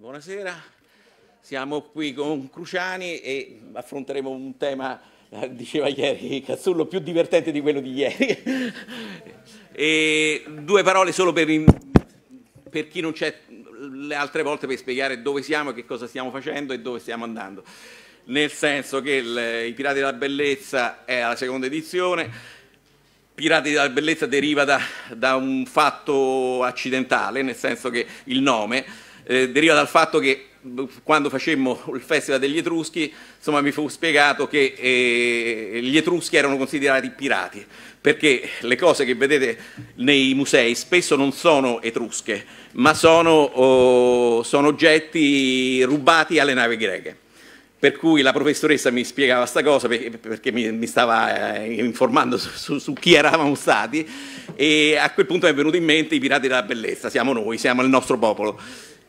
buonasera. Siamo qui con Cruciani e affronteremo un tema, eh, diceva ieri Cazzullo, più divertente di quello di ieri. E due parole solo per, per chi non c'è le altre volte per spiegare dove siamo, che cosa stiamo facendo e dove stiamo andando. Nel senso che il, i Pirati della Bellezza è alla seconda edizione, Pirati della Bellezza deriva da, da, un fatto accidentale, nel senso che il nome eh, deriva dal fatto che eh, quando facemmo il festival degli Etruschi, insomma, mi fu spiegato che eh, gli Etruschi erano considerati pirati, perché le cose che vedete nei musei spesso non sono etrusche, ma sono, oh, sono oggetti rubati alle navi greche. Per cui la professoressa mi spiegava questa cosa perché, mi, stava eh, informando su, chi eravamo stati e a quel punto mi è venuto in mente i pirati della bellezza, siamo noi, siamo il nostro popolo.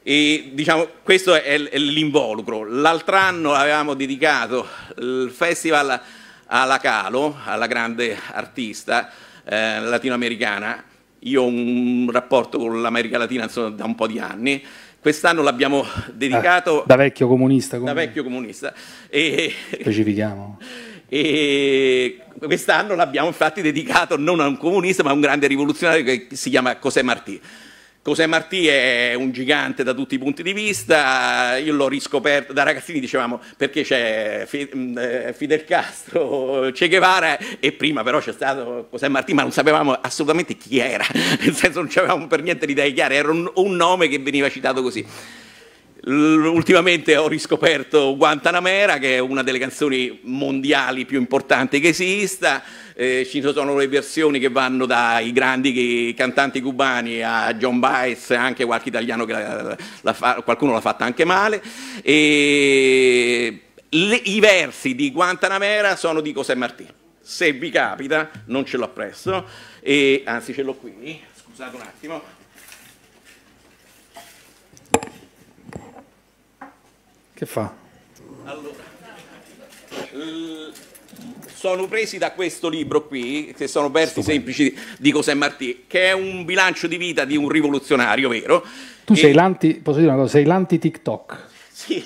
E, diciamo, questo è l'involucro. L'altro anno avevamo dedicato il festival alla Calo, alla grande artista eh, latinoamericana. Io ho un rapporto con l'America Latina insomma, da un po' di anni. Quest'anno l'abbiamo dedicato... Eh, da vecchio comunista. Come... Da vecchio comunista. E... Specifichiamo. E quest'anno l'abbiamo infatti dedicato non a un comunista ma a un grande rivoluzionario che si chiama José Martí. Cos'è Martì è un gigante da tutti i punti di vista, io l'ho riscoperto, da ragazzini dicevamo perché c'è mm, eh, Fidel Castro, Che Guevara e prima però c'è stato Cos'è Martì ma non sapevamo assolutamente chi era, nel senso non avevamo per niente l'idea chiara, era un, un nome che veniva citato così. Ultimamente ho riscoperto Guantanamera, che è una delle canzoni mondiali più importanti che esista. Eh, ci sono le versioni che vanno dai grandi cantanti cubani a John Baez, e anche qualche italiano che la, la fa, qualcuno l'ha fatta anche male. E le, I versi di Guantanamera sono di José Martí. Se vi capita, non ce l'ho appresso, anzi ce l'ho qui, scusate un attimo, Che fa? Allora, eh, sono presi da questo libro qui, che sono versi semplici di José Martí, che è un bilancio di vita di un rivoluzionario vero. Tu e... sei l'anti, posso dire una cosa, sei l'anti TikTok. Sì.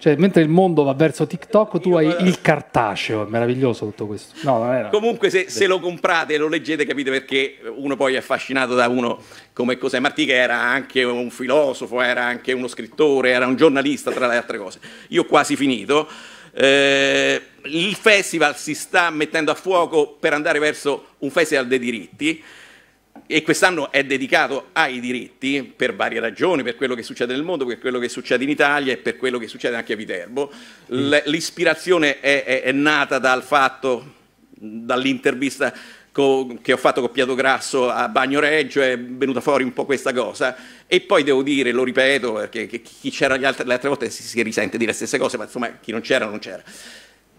Cioè, mentre il mondo va verso TikTok, tu Io hai guarda... il cartaceo, è meraviglioso tutto questo. No, Comunque, se, se, lo comprate e lo leggete, capite perché uno poi è affascinato da uno come Cos'è Martì, che era anche un filosofo, era anche uno scrittore, era un giornalista, tra le altre cose. Io ho quasi finito. Eh, il festival si sta mettendo a fuoco per andare verso un festival dei diritti e quest'anno è dedicato ai diritti per varie ragioni, per quello che succede nel mondo, per quello che succede in Italia e per quello che succede anche a Viterbo. L'ispirazione è, è, è nata dal fatto, dall'intervista che ho fatto con Piato Grasso a Bagno Reggio è venuta fuori un po' questa cosa e poi devo dire, lo ripeto, perché chi c'era le altre, le altre volte si, si risente dire le stesse cose, ma insomma chi non c'era non c'era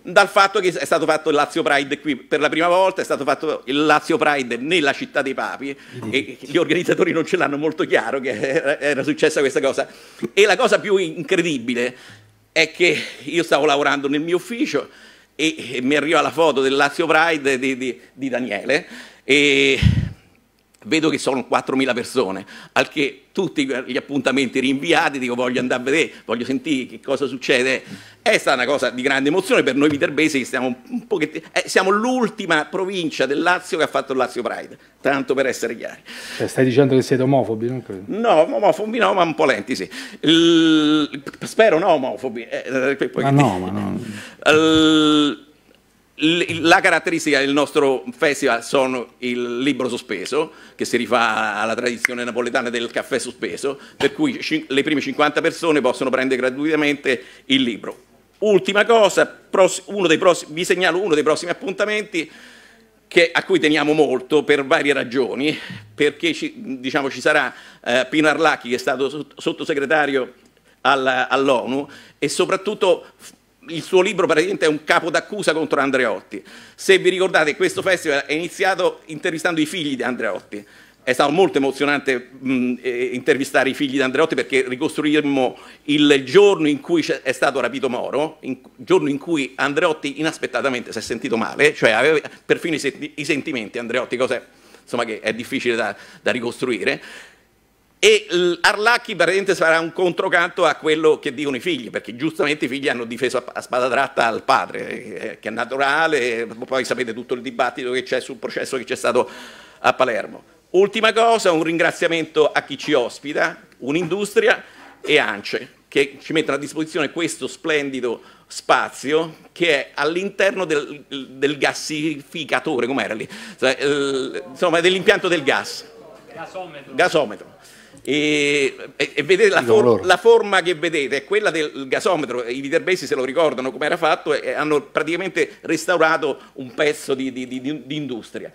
dal fatto che è stato fatto il Lazio Pride qui per la prima volta, è stato fatto il Lazio Pride nella città dei papi e gli organizzatori non ce l'hanno molto chiaro che era successa questa cosa. E la cosa più incredibile è che io stavo lavorando nel mio ufficio e, e mi arriva la foto del Lazio Pride di, di, di Daniele e vedo che sono 4.000 persone, al che tutti gli appuntamenti rinviati, dico voglio andare a vedere, voglio sentire che cosa succede. È stata una cosa di grande emozione per noi viterbesi che stiamo un pochettino, eh, siamo l'ultima provincia del Lazio che ha fatto il Lazio Pride, tanto per essere chiari. Cioè, stai dicendo che siete omofobi? Non credo. No, omofobi no, ma un po' lenti sì. L... Spero no omofobi. Eh, ma no, ma no. L la caratteristica del nostro festival sono il libro sospeso, che si rifà alla tradizione napoletana del caffè sospeso, per cui le prime 50 persone possono prendere gratuitamente il libro. Ultima cosa, prossimi, vi segnalo uno dei prossimi appuntamenti che, a cui teniamo molto per varie ragioni, perché ci, diciamo, ci sarà eh, Pino Arlacchi che è stato sottosegretario all'ONU all e soprattutto il suo libro praticamente è un capo d'accusa contro Andreotti. Se vi ricordate, questo festival è iniziato intervistando i figli di Andreotti. È stato molto emozionante mh, eh, intervistare i figli di Andreotti perché ricostruimmo il giorno in cui è stato rapito Moro, il giorno in cui Andreotti inaspettatamente si è sentito male, cioè aveva perfino i, senti i sentimenti Andreotti, cosa insomma, che è difficile da, da ricostruire e Arlacchi praticamente sarà un controcanto a quello che dicono i figli, perché giustamente i figli hanno difeso a spada tratta al padre, eh, che è naturale, poi sapete tutto il dibattito che c'è sul processo che c'è stato a Palermo. Ultima cosa, un ringraziamento a chi ci ospita, un'industria e ANCE, che ci mettono a disposizione questo splendido spazio che è all'interno del, del gassificatore, com'era lì? Cioè, insomma, dell'impianto del gas. Gasometro. Gasometro e, e, e vedete la, for, la, forma che vedete è quella del gasometro. I viterbesi se lo ricordano come era fatto e hanno praticamente restaurato un pezzo di, di, di, di industria.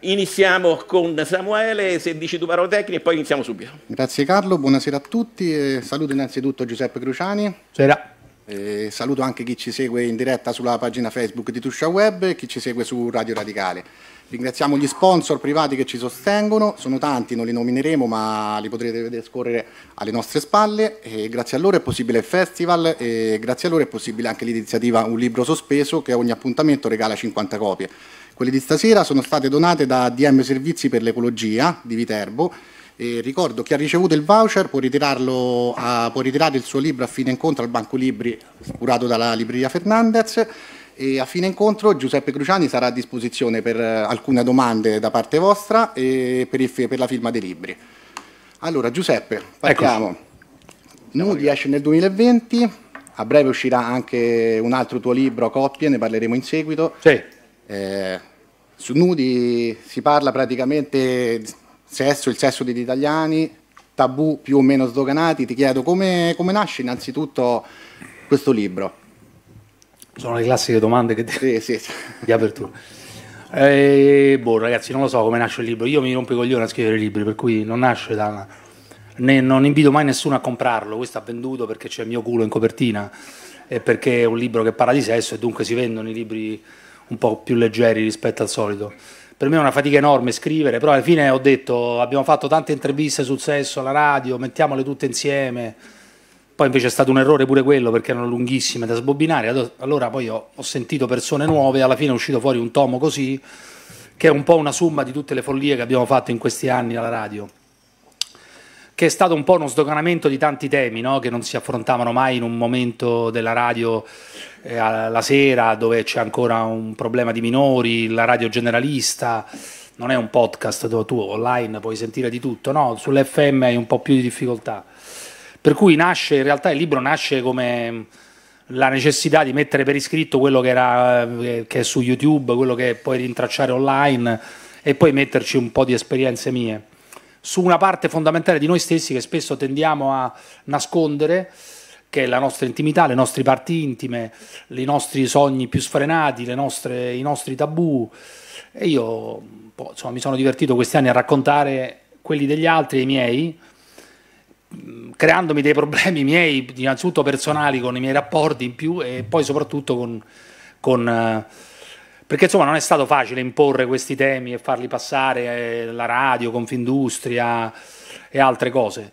Iniziamo con Samuele, se dici tu parole tecniche, e poi iniziamo subito. Grazie Carlo, buonasera a tutti. Saluto innanzitutto Giuseppe Cruciani. Buonasera. Eh, saluto anche chi ci segue in diretta sulla pagina Facebook di Tuscia Web e chi ci segue su Radio Radicale. Ringraziamo gli sponsor privati che ci sostengono, sono tanti, non li nomineremo ma li potrete vedere scorrere alle nostre spalle e grazie a loro è possibile il festival e grazie a loro è possibile anche l'iniziativa Un libro sospeso che a ogni appuntamento regala 50 copie. Quelle di stasera sono state donate da DM Servizi per l'Ecologia di Viterbo e ricordo chi ha ricevuto il voucher può, a, può ritirare il suo libro a fine incontro al Banco Libri curato dalla libreria Fernandez e a fine incontro Giuseppe Cruciani sarà a disposizione per eh, alcune domande da parte vostra e per, il, per la firma dei libri. Allora Giuseppe, partiamo. Nudi esce nel 2020, a breve uscirà anche un altro tuo libro, Coppie, ne parleremo in seguito. Sì. Eh, su Nudi si parla praticamente sesso, il sesso degli italiani, tabù più o meno sdoganati. Ti chiedo come, come nasce innanzitutto questo libro? Sono le classiche domande che sì, sì. di apertura. Eh, boh, ragazzi, non lo so come nasce il libro. Io mi rompo i coglioni a scrivere libri, per cui non nasce da. Ne, non invito mai nessuno a comprarlo. Questo ha venduto perché c'è il mio culo in copertina e perché è un libro che parla di sesso e dunque si vendono i libri un po' più leggeri rispetto al solito. Per me è una fatica enorme scrivere, però alla fine ho detto abbiamo fatto tante interviste sul sesso alla radio, mettiamole tutte insieme poi invece è stato un errore pure quello perché erano lunghissime da sbobinare, Allora poi ho, ho sentito persone nuove, alla fine è uscito fuori un tomo così, che è un po' una somma di tutte le follie che abbiamo fatto in questi anni alla radio che è stato un po' uno sdoganamento di tanti temi no? che non si affrontavano mai in un momento della radio eh, la sera dove c'è ancora un problema di minori, la radio generalista, non è un podcast dove tu online puoi sentire di tutto, no? sull'FM hai un po' più di difficoltà. Per cui nasce, in realtà il libro nasce come mm, la necessità di mettere per iscritto quello che, era, eh, che è su YouTube, quello che puoi rintracciare online e poi metterci un po' di esperienze mie. Su una parte fondamentale di noi stessi che spesso tendiamo a nascondere, che è la nostra intimità, le nostre parti intime, i nostri sogni più sfrenati, nostre, i nostri tabù. E io insomma, mi sono divertito questi anni a raccontare quelli degli altri e i miei, Mm, creandomi dei problemi miei, innanzitutto personali con i miei rapporti in più e poi soprattutto con... con eh, perché insomma non è stato facile imporre questi temi e farli passare eh, la radio, Confindustria e altre cose.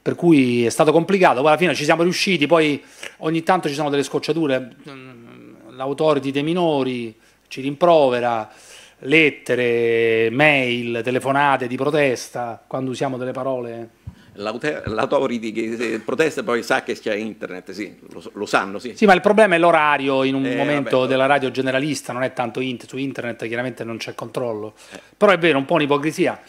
Per cui è stato complicato, poi alla fine ci siamo riusciti, poi ogni tanto ci sono delle scocciature, mm, l'autority dei minori ci rimprovera, lettere, mail, telefonate di protesta, quando usiamo delle parole L'autority che eh, protesta poi sa che c'è internet, sì, lo, lo, sanno, sì. Sì, ma il problema è l'orario in un eh, momento vabbè, della radio generalista, non è tanto int su internet, chiaramente non c'è controllo. Eh. Però è vero, un po' un'ipocrisia.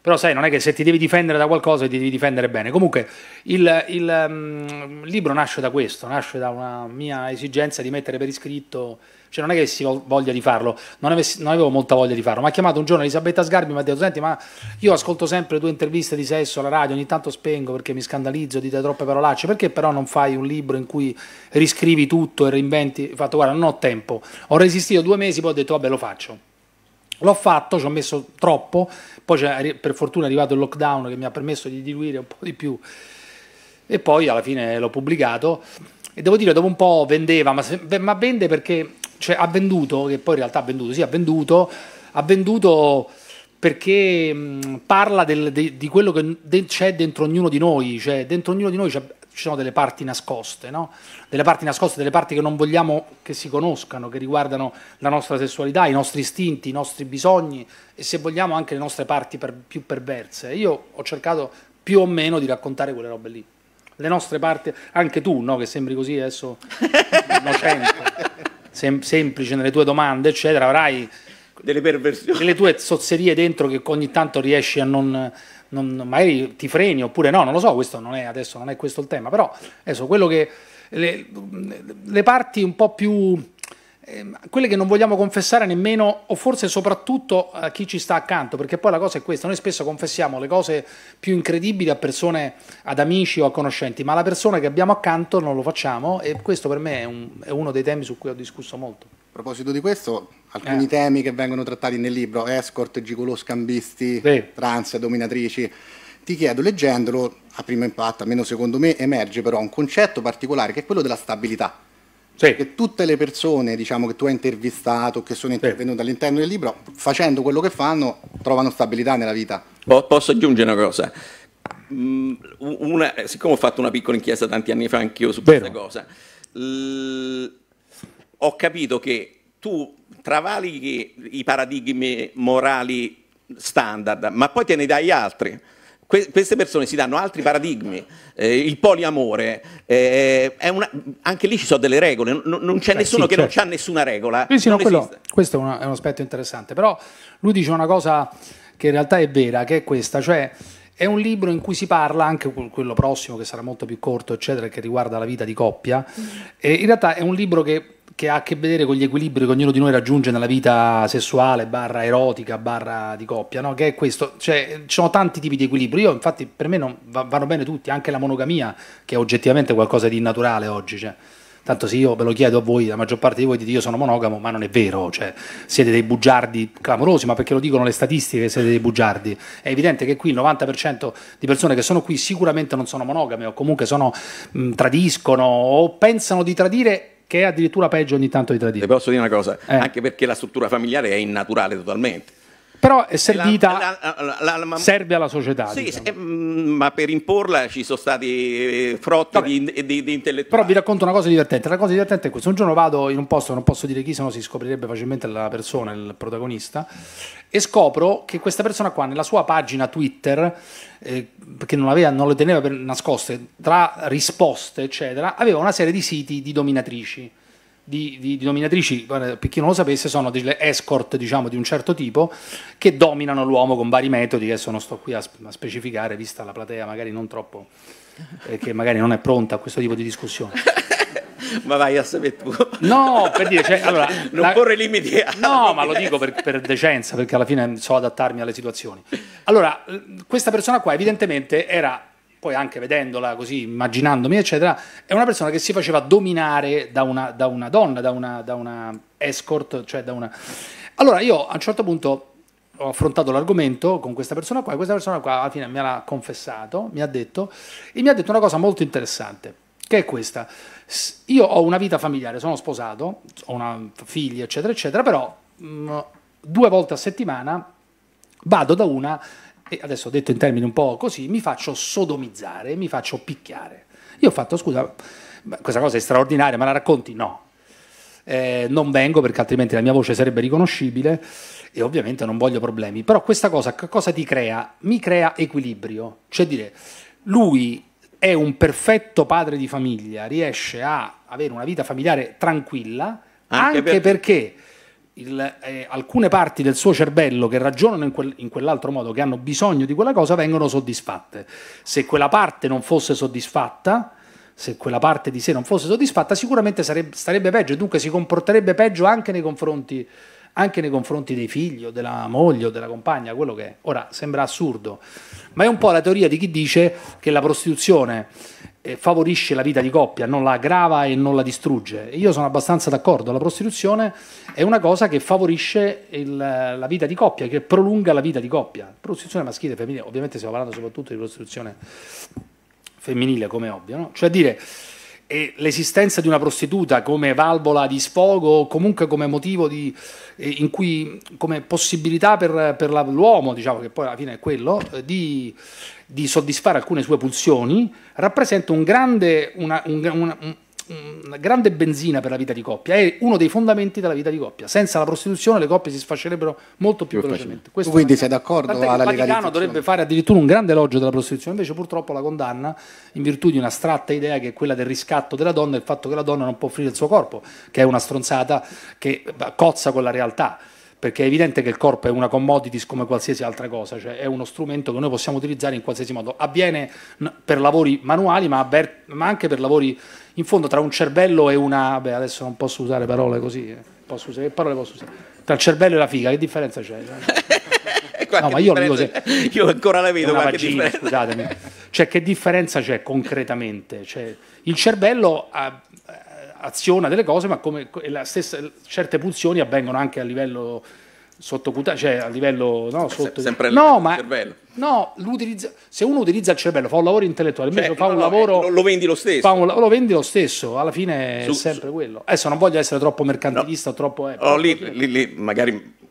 Però sai, non è che se ti devi difendere da qualcosa ti devi difendere bene. Comunque il, il um, libro nasce da questo, nasce da una mia esigenza di mettere per iscritto cioè non è che avessi voglia di farlo, non, avessi, non avevo molta voglia di farlo, ma ha chiamato un giorno Elisabetta Sgarbi e mi ha detto, senti ma io ascolto sempre tue interviste di sesso alla radio, ogni tanto spengo perché mi scandalizzo, dite troppe parolacce, perché però non fai un libro in cui riscrivi tutto e reinventi? Ho fatto guarda non ho tempo, ho resistito due mesi, poi ho detto vabbè lo faccio. L'ho fatto, ci ho messo troppo, poi per fortuna è arrivato il lockdown che mi ha permesso di diluire un po' di più e poi alla fine l'ho pubblicato e devo dire dopo un po' vendeva, ma, ma vende perché cioè, ha venduto, che poi in realtà ha venduto, sì, ha venduto, ha venduto perché mh, parla del, de, di quello che de, c'è dentro ognuno di noi, cioè dentro ognuno di noi ci sono delle parti nascoste, no? delle parti nascoste, delle parti che non vogliamo che si conoscano, che riguardano la nostra sessualità, i nostri istinti, i nostri bisogni e se vogliamo anche le nostre parti per, più perverse. Io ho cercato più o meno di raccontare quelle robe lì le nostre parti, anche tu, no, che sembri così adesso innocente sem semplice nelle tue domande, eccetera, avrai delle perversioni. Delle tue sozzerie dentro che ogni tanto riesci a non, non, magari ti freni oppure no, non lo so, questo non è adesso non è questo il tema, però adesso quello che le, le parti un po' più Ehm, quelle che non vogliamo confessare nemmeno o forse soprattutto a chi ci sta accanto, perché poi la cosa è questa, noi spesso confessiamo le cose più incredibili a persone, ad amici o a conoscenti, ma la persona che abbiamo accanto non lo facciamo e questo per me è, un, è uno dei temi su cui ho discusso molto. A proposito di questo, alcuni eh. temi che vengono trattati nel libro, escort, gigolo, scambisti, sì. trans, dominatrici, ti chiedo, leggendolo, a primo impatto, almeno secondo me, emerge però un concetto particolare che è quello della stabilità sì. Che tutte le persone diciamo, che tu hai intervistato, che sono intervenute sì. all'interno del libro, facendo quello che fanno, trovano stabilità nella vita. posso aggiungere una cosa? Mm, una, siccome ho fatto una piccola inchiesta tanti anni fa anch'io su Vero. questa cosa, ho capito che tu travalichi i paradigmi morali standard, ma poi te ne dai altri. Que queste persone si danno altri paradigmi, eh, il poliamore, eh, una, anche lì ci sono delle regole, N non c'è eh nessuno sì, che certo. non ha nessuna regola. Sì, sì, no, quello, questo è, una, è un aspetto interessante, però lui dice una cosa che in realtà è vera, che è questa, cioè è un libro in cui si parla, anche quello prossimo che sarà molto più corto, eccetera, che riguarda la vita di coppia. Mm. E in realtà è un libro che, che, ha a che vedere con gli equilibri che ognuno di noi raggiunge nella vita sessuale, barra erotica, barra di coppia, no? che è questo. Cioè, ci sono tanti tipi di equilibri. Io, infatti, per me non, vanno bene tutti, anche la monogamia, che è oggettivamente qualcosa di innaturale oggi. Cioè. Tanto se io ve lo chiedo a voi, la maggior parte di voi dite io sono monogamo, ma non è vero, cioè siete dei bugiardi clamorosi, ma perché lo dicono le statistiche, siete dei bugiardi. È evidente che qui il 90% di persone che sono qui sicuramente non sono monogame o comunque sono, mh, tradiscono o pensano di tradire che è addirittura peggio ogni tanto di tradire. Ti posso dire una cosa, eh. anche perché la struttura familiare è innaturale totalmente. Però è servita, la, la, la, serve alla società. Sì, diciamo. se, mm, ma per imporla ci sono stati eh, frotti di, di, di, intellettuali. Però vi racconto una cosa divertente. La cosa divertente è questa. Un giorno vado in un posto, non posso dire chi, sennò si scoprirebbe facilmente la persona, il protagonista, e scopro che questa persona qua nella sua pagina Twitter, eh, perché non, aveva, non le teneva nascoste, tra risposte, eccetera, aveva una serie di siti di dominatrici di, di, di, dominatrici, per chi non lo sapesse, sono delle escort diciamo, di un certo tipo che dominano l'uomo con vari metodi, adesso non sto qui a, a specificare, vista la platea magari non troppo, eh, che magari non è pronta a questo tipo di discussione. ma vai a sapere tu. No, per dire, cioè, allora, non la, porre limiti. No, ma lo dico per, per, decenza, perché alla fine so adattarmi alle situazioni. Allora, questa persona qua evidentemente era poi anche vedendola così, immaginandomi, eccetera, è una persona che si faceva dominare da una, da una donna, da una, da una escort, cioè da una... Allora io a un certo punto ho affrontato l'argomento con questa persona qua e questa persona qua alla fine me l'ha confessato, mi ha detto, e mi ha detto una cosa molto interessante, che è questa. Io ho una vita familiare, sono sposato, ho una figlia, eccetera, eccetera, però mh, mm, due volte a settimana vado da una e adesso detto in termini un po' così, mi faccio sodomizzare, mi faccio picchiare. Io ho fatto, scusa, questa cosa è straordinaria, ma la racconti? No. Eh, non vengo perché altrimenti la mia voce sarebbe riconoscibile e ovviamente non voglio problemi. Però questa cosa cosa ti crea? Mi crea equilibrio. Cioè dire, lui è un perfetto padre di famiglia, riesce a avere una vita familiare tranquilla, anche, anche per... perché il, eh, alcune parti del suo cervello che ragionano in, quel, in quell'altro modo, che hanno bisogno di quella cosa, vengono soddisfatte. Se quella parte non fosse soddisfatta, se quella parte di sé non fosse soddisfatta, sicuramente sarebbe, starebbe peggio e dunque si comporterebbe peggio anche nei confronti anche nei confronti dei figli o della moglie o della compagna, quello che è. Ora sembra assurdo, ma è un po' la teoria di chi dice che la prostituzione eh, favorisce la vita di coppia, non la aggrava e non la distrugge. Io sono abbastanza d'accordo, la prostituzione è una cosa che favorisce il, la vita di coppia, che prolunga la vita di coppia. Prostituzione maschile e femminile, ovviamente stiamo parlando soprattutto di prostituzione femminile, come ovvio, no? Cioè dire l'esistenza di una prostituta come valvola di sfogo o comunque come motivo di, eh, in cui, come possibilità per, per l'uomo, diciamo che poi alla fine è quello, eh, di di soddisfare alcune sue pulsioni, rappresenta un grande, una, un, una, una grande benzina per la vita di coppia, è uno dei fondamenti della vita di coppia. Senza la prostituzione le coppie si sfascerebbero molto più, più velocemente. Questo Quindi sei d'accordo alla Il Vaticano dovrebbe fare addirittura un grande elogio della prostituzione, invece purtroppo la condanna in virtù di una stratta idea che è quella del riscatto della donna e il fatto che la donna non può offrire il suo corpo, che è una stronzata che cozza con la realtà perché è evidente che il corpo è una commodities come qualsiasi altra cosa, cioè è uno strumento che noi possiamo utilizzare in qualsiasi modo. Avviene per lavori manuali, ma, ma anche per lavori in fondo tra un cervello e una. Beh, adesso non posso usare parole così. Eh. Posso usare, che parole posso usare? Tra il cervello e la figa, che differenza c'è? no, ma io, dico se... io ancora la vedo una vagina, scusatemi. Cioè, che differenza c'è concretamente? Cioè, il cervello ha aziona delle cose, ma come la stessa, certe pulsioni avvengono anche a livello sottocutaneo, cioè a livello no, sotto... sempre no, ma, cervello. No, se uno utilizza il cervello, fa un lavoro intellettuale, invece cioè, fa un no, lavoro... Eh, lo, vendi lo stesso. Fa Un, lo vendi lo stesso, alla fine è su, sempre su. quello. Adesso non voglio essere troppo mercantilista no. troppo... Eh, oh, lì, lì, lì magari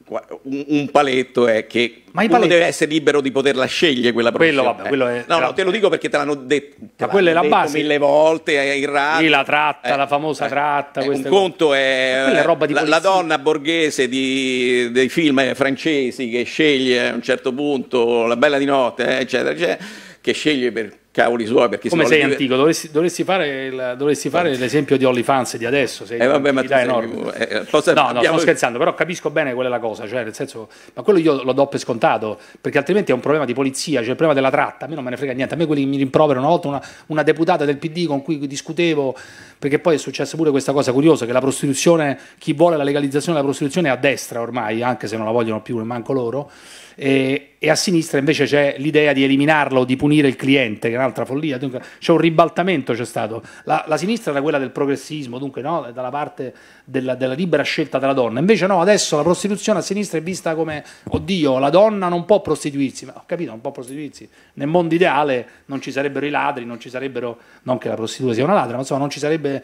un, un paletto è che ma uno deve essere libero di poterla scegliere quella professione. Quello, vabbè, quello è, no, no, te lo dico perché te l'hanno detto, te ma è la base. mille volte, eh, radio. la tratta, eh, la famosa eh, tratta. Eh, un cose. conto è, è la, la, donna borghese di, dei film francesi che sceglie a un certo punto La Bella di Notte, eh, eccetera, eccetera, che sceglie per cavoli suoi perché come sei antico dovresti, dovresti fare, il, dovresti fare l'esempio di OnlyFans di adesso sei eh, vabbè, ma sei enorme eh, eh no no abbiamo... sto scherzando però capisco bene qual è la cosa cioè nel senso ma quello io lo do per scontato perché altrimenti è un problema di polizia cioè il problema della tratta a me non me ne frega niente a me quelli che mi rimproverano una volta una, una deputata del PD con cui discutevo perché poi è successa pure questa cosa curiosa che la prostituzione chi vuole la legalizzazione della prostituzione è a destra ormai anche se non la vogliono più manco loro e, e a sinistra invece c'è l'idea di eliminarlo, di punire il cliente, che è un'altra follia, dunque, c'è un ribaltamento c'è stato, la, la, sinistra era quella del progressismo, dunque no, dalla parte della, della, libera scelta della donna, invece no, adesso la prostituzione a sinistra è vista come, oddio, la donna non può prostituirsi, ma ho capito, non può prostituirsi, nel mondo ideale non ci sarebbero i ladri, non ci sarebbero, non che la prostituzione sia una ladra, ma insomma non ci sarebbero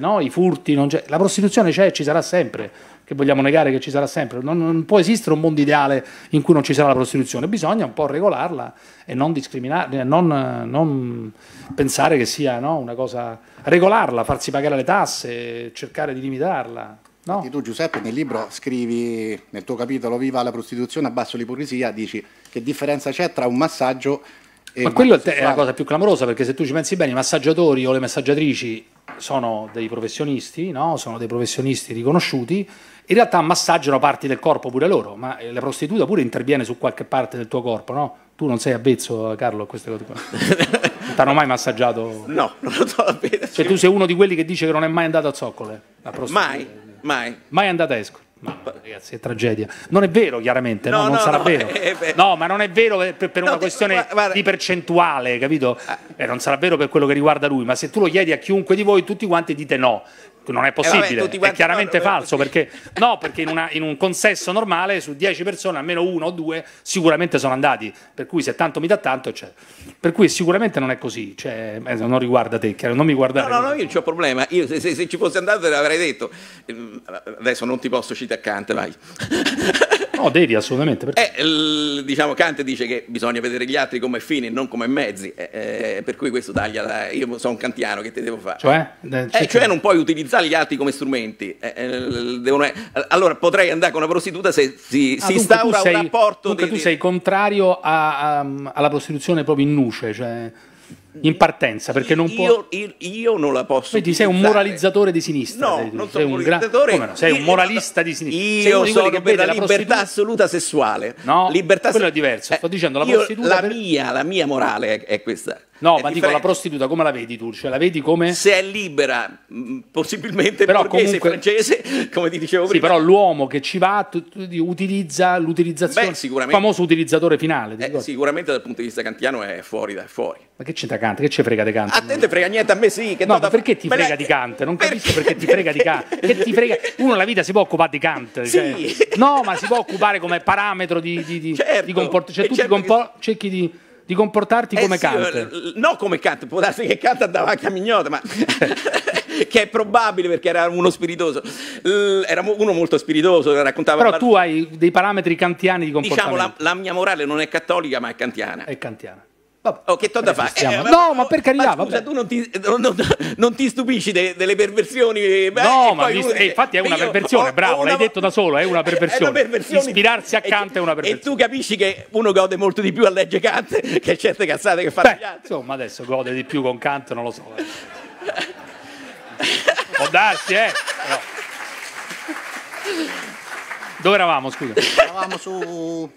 no, i furti, la prostituzione c'è e ci sarà sempre, che vogliamo negare che ci sarà sempre, non, non può esistere un mondo ideale in cui cui non ci sarà la prostituzione, bisogna un po' regolarla e non discriminare, eh, non, eh, non pensare che sia no, una cosa regolarla, farsi pagare le tasse, cercare di limitarla. No? tu Giuseppe nel libro scrivi, nel tuo capitolo Viva la prostituzione, abbasso l'ipocrisia, dici che differenza c'è tra un massaggio e... Ma quello sessuale. è la cosa più clamorosa perché se tu ci pensi bene i massaggiatori o le massaggiatrici sono dei professionisti, no? sono dei professionisti riconosciuti in realtà massaggiano parti del corpo pure loro, ma eh, la prostituta pure interviene su qualche parte del tuo corpo, no? Tu non sei avvezzo, Carlo, a queste cose qua. non ti hanno mai massaggiato? No, non lo so avvezzo. Cioè tu sei uno di quelli che dice che non è mai andato a zoccole? Mai, mai. Mai andato a Esco? Ma ragazzi, è tragedia. Non è vero, chiaramente, no, no non no, sarà no, vero. Eh, eh no, ma non è vero per, per una questione guarda. di percentuale, capito? Ah. Eh, non sarà vero per quello che riguarda lui, ma se tu lo chiedi a chiunque di voi, tutti quanti dite no. Non è possibile, eh vabbè, è chiaramente no, falso perché, no, perché in, una, in, un consesso normale su 10 persone almeno uno o due sicuramente sono andati, per cui se tanto mi dà tanto, cioè, per cui sicuramente non è così, cioè, eh, non riguarda te, chiaro, non mi guardare. No, no, no io non c'ho problema, io se, se, se ci fossi andato te l'avrei detto, ehm, adesso non ti posso citare accanto, vai. No, devi assolutamente. Perché... Eh, diciamo, Kant dice che bisogna vedere gli altri come fini non come mezzi, eh, eh per cui questo taglia. La... Io sono un kantiano, che te devo fare? Cioè, eh, eh cioè non puoi utilizzare gli altri come strumenti. Eh, devono... Allora potrei andare con una prostituta se si, ah, si instaura sei, un rapporto. Dunque, di, tu sei contrario a, a, alla prostituzione proprio in nuce, cioè in partenza perché non può io, io, non la posso quindi sei un moralizzatore di sinistra no, non sono un moralizzatore gra... no? sei un moralista di sinistra io sei sono che per la, la libertà assoluta sessuale no, libertà quello se... è diverso sto eh, dicendo la prostituta la, per... mia, la mia morale è, questa no è ma differente. dico la prostituta come la vedi tu cioè la vedi come se è libera mm, possibilmente però borghese comunque... francese come ti dicevo prima sì, però l'uomo che ci va tu, tu, utilizza l'utilizzazione Beh, sicuramente... il famoso utilizzatore finale eh, sicuramente dal punto di vista kantiano è fuori da fuori ma che c'entra Kant? Che ci frega di Kant? A te te frega niente, a me sì. Che no, ma perché ti frega la... di Kant? Non perché? capisco perché ti frega di Kant. Che ti frega... Uno la vita si può occupare di Kant. Cioè. Sì. Cioè... No, ma si può occupare come parametro di, di, di, certo. di comportamento. Cioè, tu certo compor... che... cerchi di di comportarti eh come eh sì, Kant. No, come Kant, può darsi che Kant andava a camignotta, ma che è probabile perché era uno spiritoso. Era uno molto spiritoso, raccontava Però Mar... tu hai dei parametri kantiani di comportamento. Diciamo la, la mia morale non è cattolica, ma è kantiana. È kantiana. Vabbè, oh, che t'ho da Eh, no, ma per carità. Ma scusa, tu non ti, non, non ti stupisci de, delle perversioni? Eh, beh, no, ma visto, eh, infatti è una perversione, io, bravo, una, l'hai detto da solo, è una perversione. È una perversione. Ispirarsi a Kant e, è una perversione. E tu capisci che uno gode molto di più a legge Kant che certe cazzate che fanno Beh, Insomma, adesso gode di più con Kant, non lo so. Eh. Può darsi, eh. Però. Dove eravamo, scusa? Eravamo su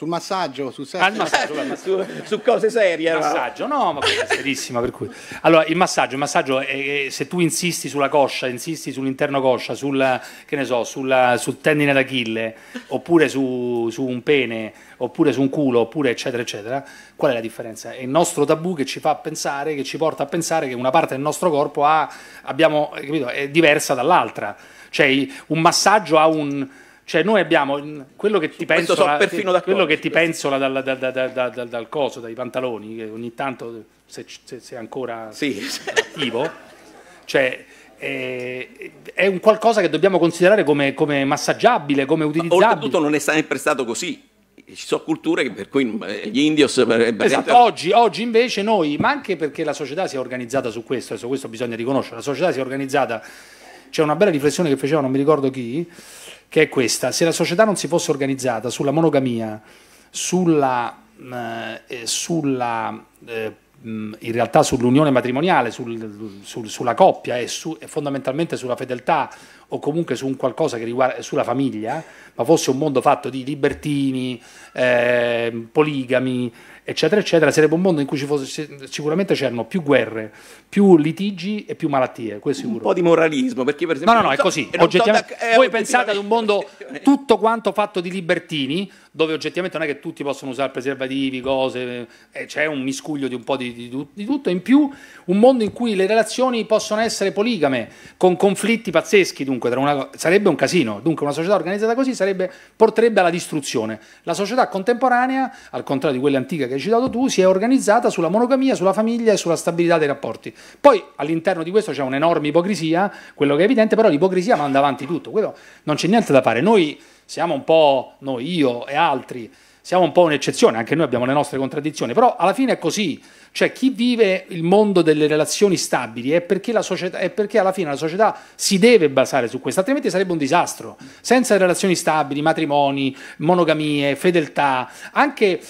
sul massaggio, sul sesso. Al massaggio, ma su, su, cose serie. Il massaggio, no, ma questa è serissima. Per cui. Allora, il massaggio, il massaggio è, è, se tu insisti sulla coscia, insisti sull'interno coscia, sul, che ne so, sulla, sul tendine d'Achille, oppure su, su, un pene, oppure su un culo, oppure eccetera, eccetera, qual è la differenza? È il nostro tabù che ci fa pensare, che ci porta a pensare che una parte del nostro corpo ha, abbiamo, capito, è diversa dall'altra. Cioè, un massaggio ha un cioè noi abbiamo quello che ti pensola, so quello che ti pensola dal, dal, dal, dal, coso, dai pantaloni, che ogni tanto se, se, ancora sì. attivo, cioè eh, è un qualcosa che dobbiamo considerare come, come massaggiabile, come utilizzabile. Ma oltretutto non è sempre stato così ci sono culture per cui eh, gli indios eh, esatto, oggi, oggi, invece noi ma anche perché la società si è organizzata su questo adesso questo bisogna riconoscere la società si è organizzata c'è una bella riflessione che faceva non mi ricordo chi che è questa. Se la società non si fosse organizzata sulla monogamia, sulla, eh, eh sulla eh, in realtà sull'unione matrimoniale, sul, sul, sulla coppia e, su, e, fondamentalmente sulla fedeltà o comunque su un qualcosa che riguarda sulla famiglia, ma fosse un mondo fatto di libertini, eh, poligami, eccetera, eccetera, sarebbe un mondo in cui ci fosse, sicuramente c'erano più guerre, più litigi e più malattie. Questo è sicuro. Un po' di moralismo, perché per esempio... No, no, no, è così. Oggettivamente, da, è eh, voi pensate ad un mondo tutto quanto fatto di libertini, dove oggettivamente non è che tutti possono usare preservativi, cose, eh, c'è un miscuglio di un po' di, di, di tutto, in più un mondo in cui le relazioni possono essere poligame, con conflitti pazzeschi, dunque una, sarebbe un casino, dunque una società organizzata così sarebbe, porterebbe alla distruzione. La società contemporanea, al contrario di quella antica che hai citato tu, si è organizzata sulla monogamia, sulla famiglia e sulla stabilità dei rapporti. Poi all'interno di questo c'è un'enorme ipocrisia, quello che è evidente, però l'ipocrisia manda avanti tutto, quello non c'è niente da fare. Noi siamo un po' noi, io e altri, siamo un po' un'eccezione, anche noi abbiamo le nostre contraddizioni, però alla fine è così, cioè chi vive il mondo delle relazioni stabili è perché, società, è perché, alla fine la società si deve basare su questo, altrimenti sarebbe un disastro, senza relazioni stabili, matrimoni, monogamie, fedeltà, anche,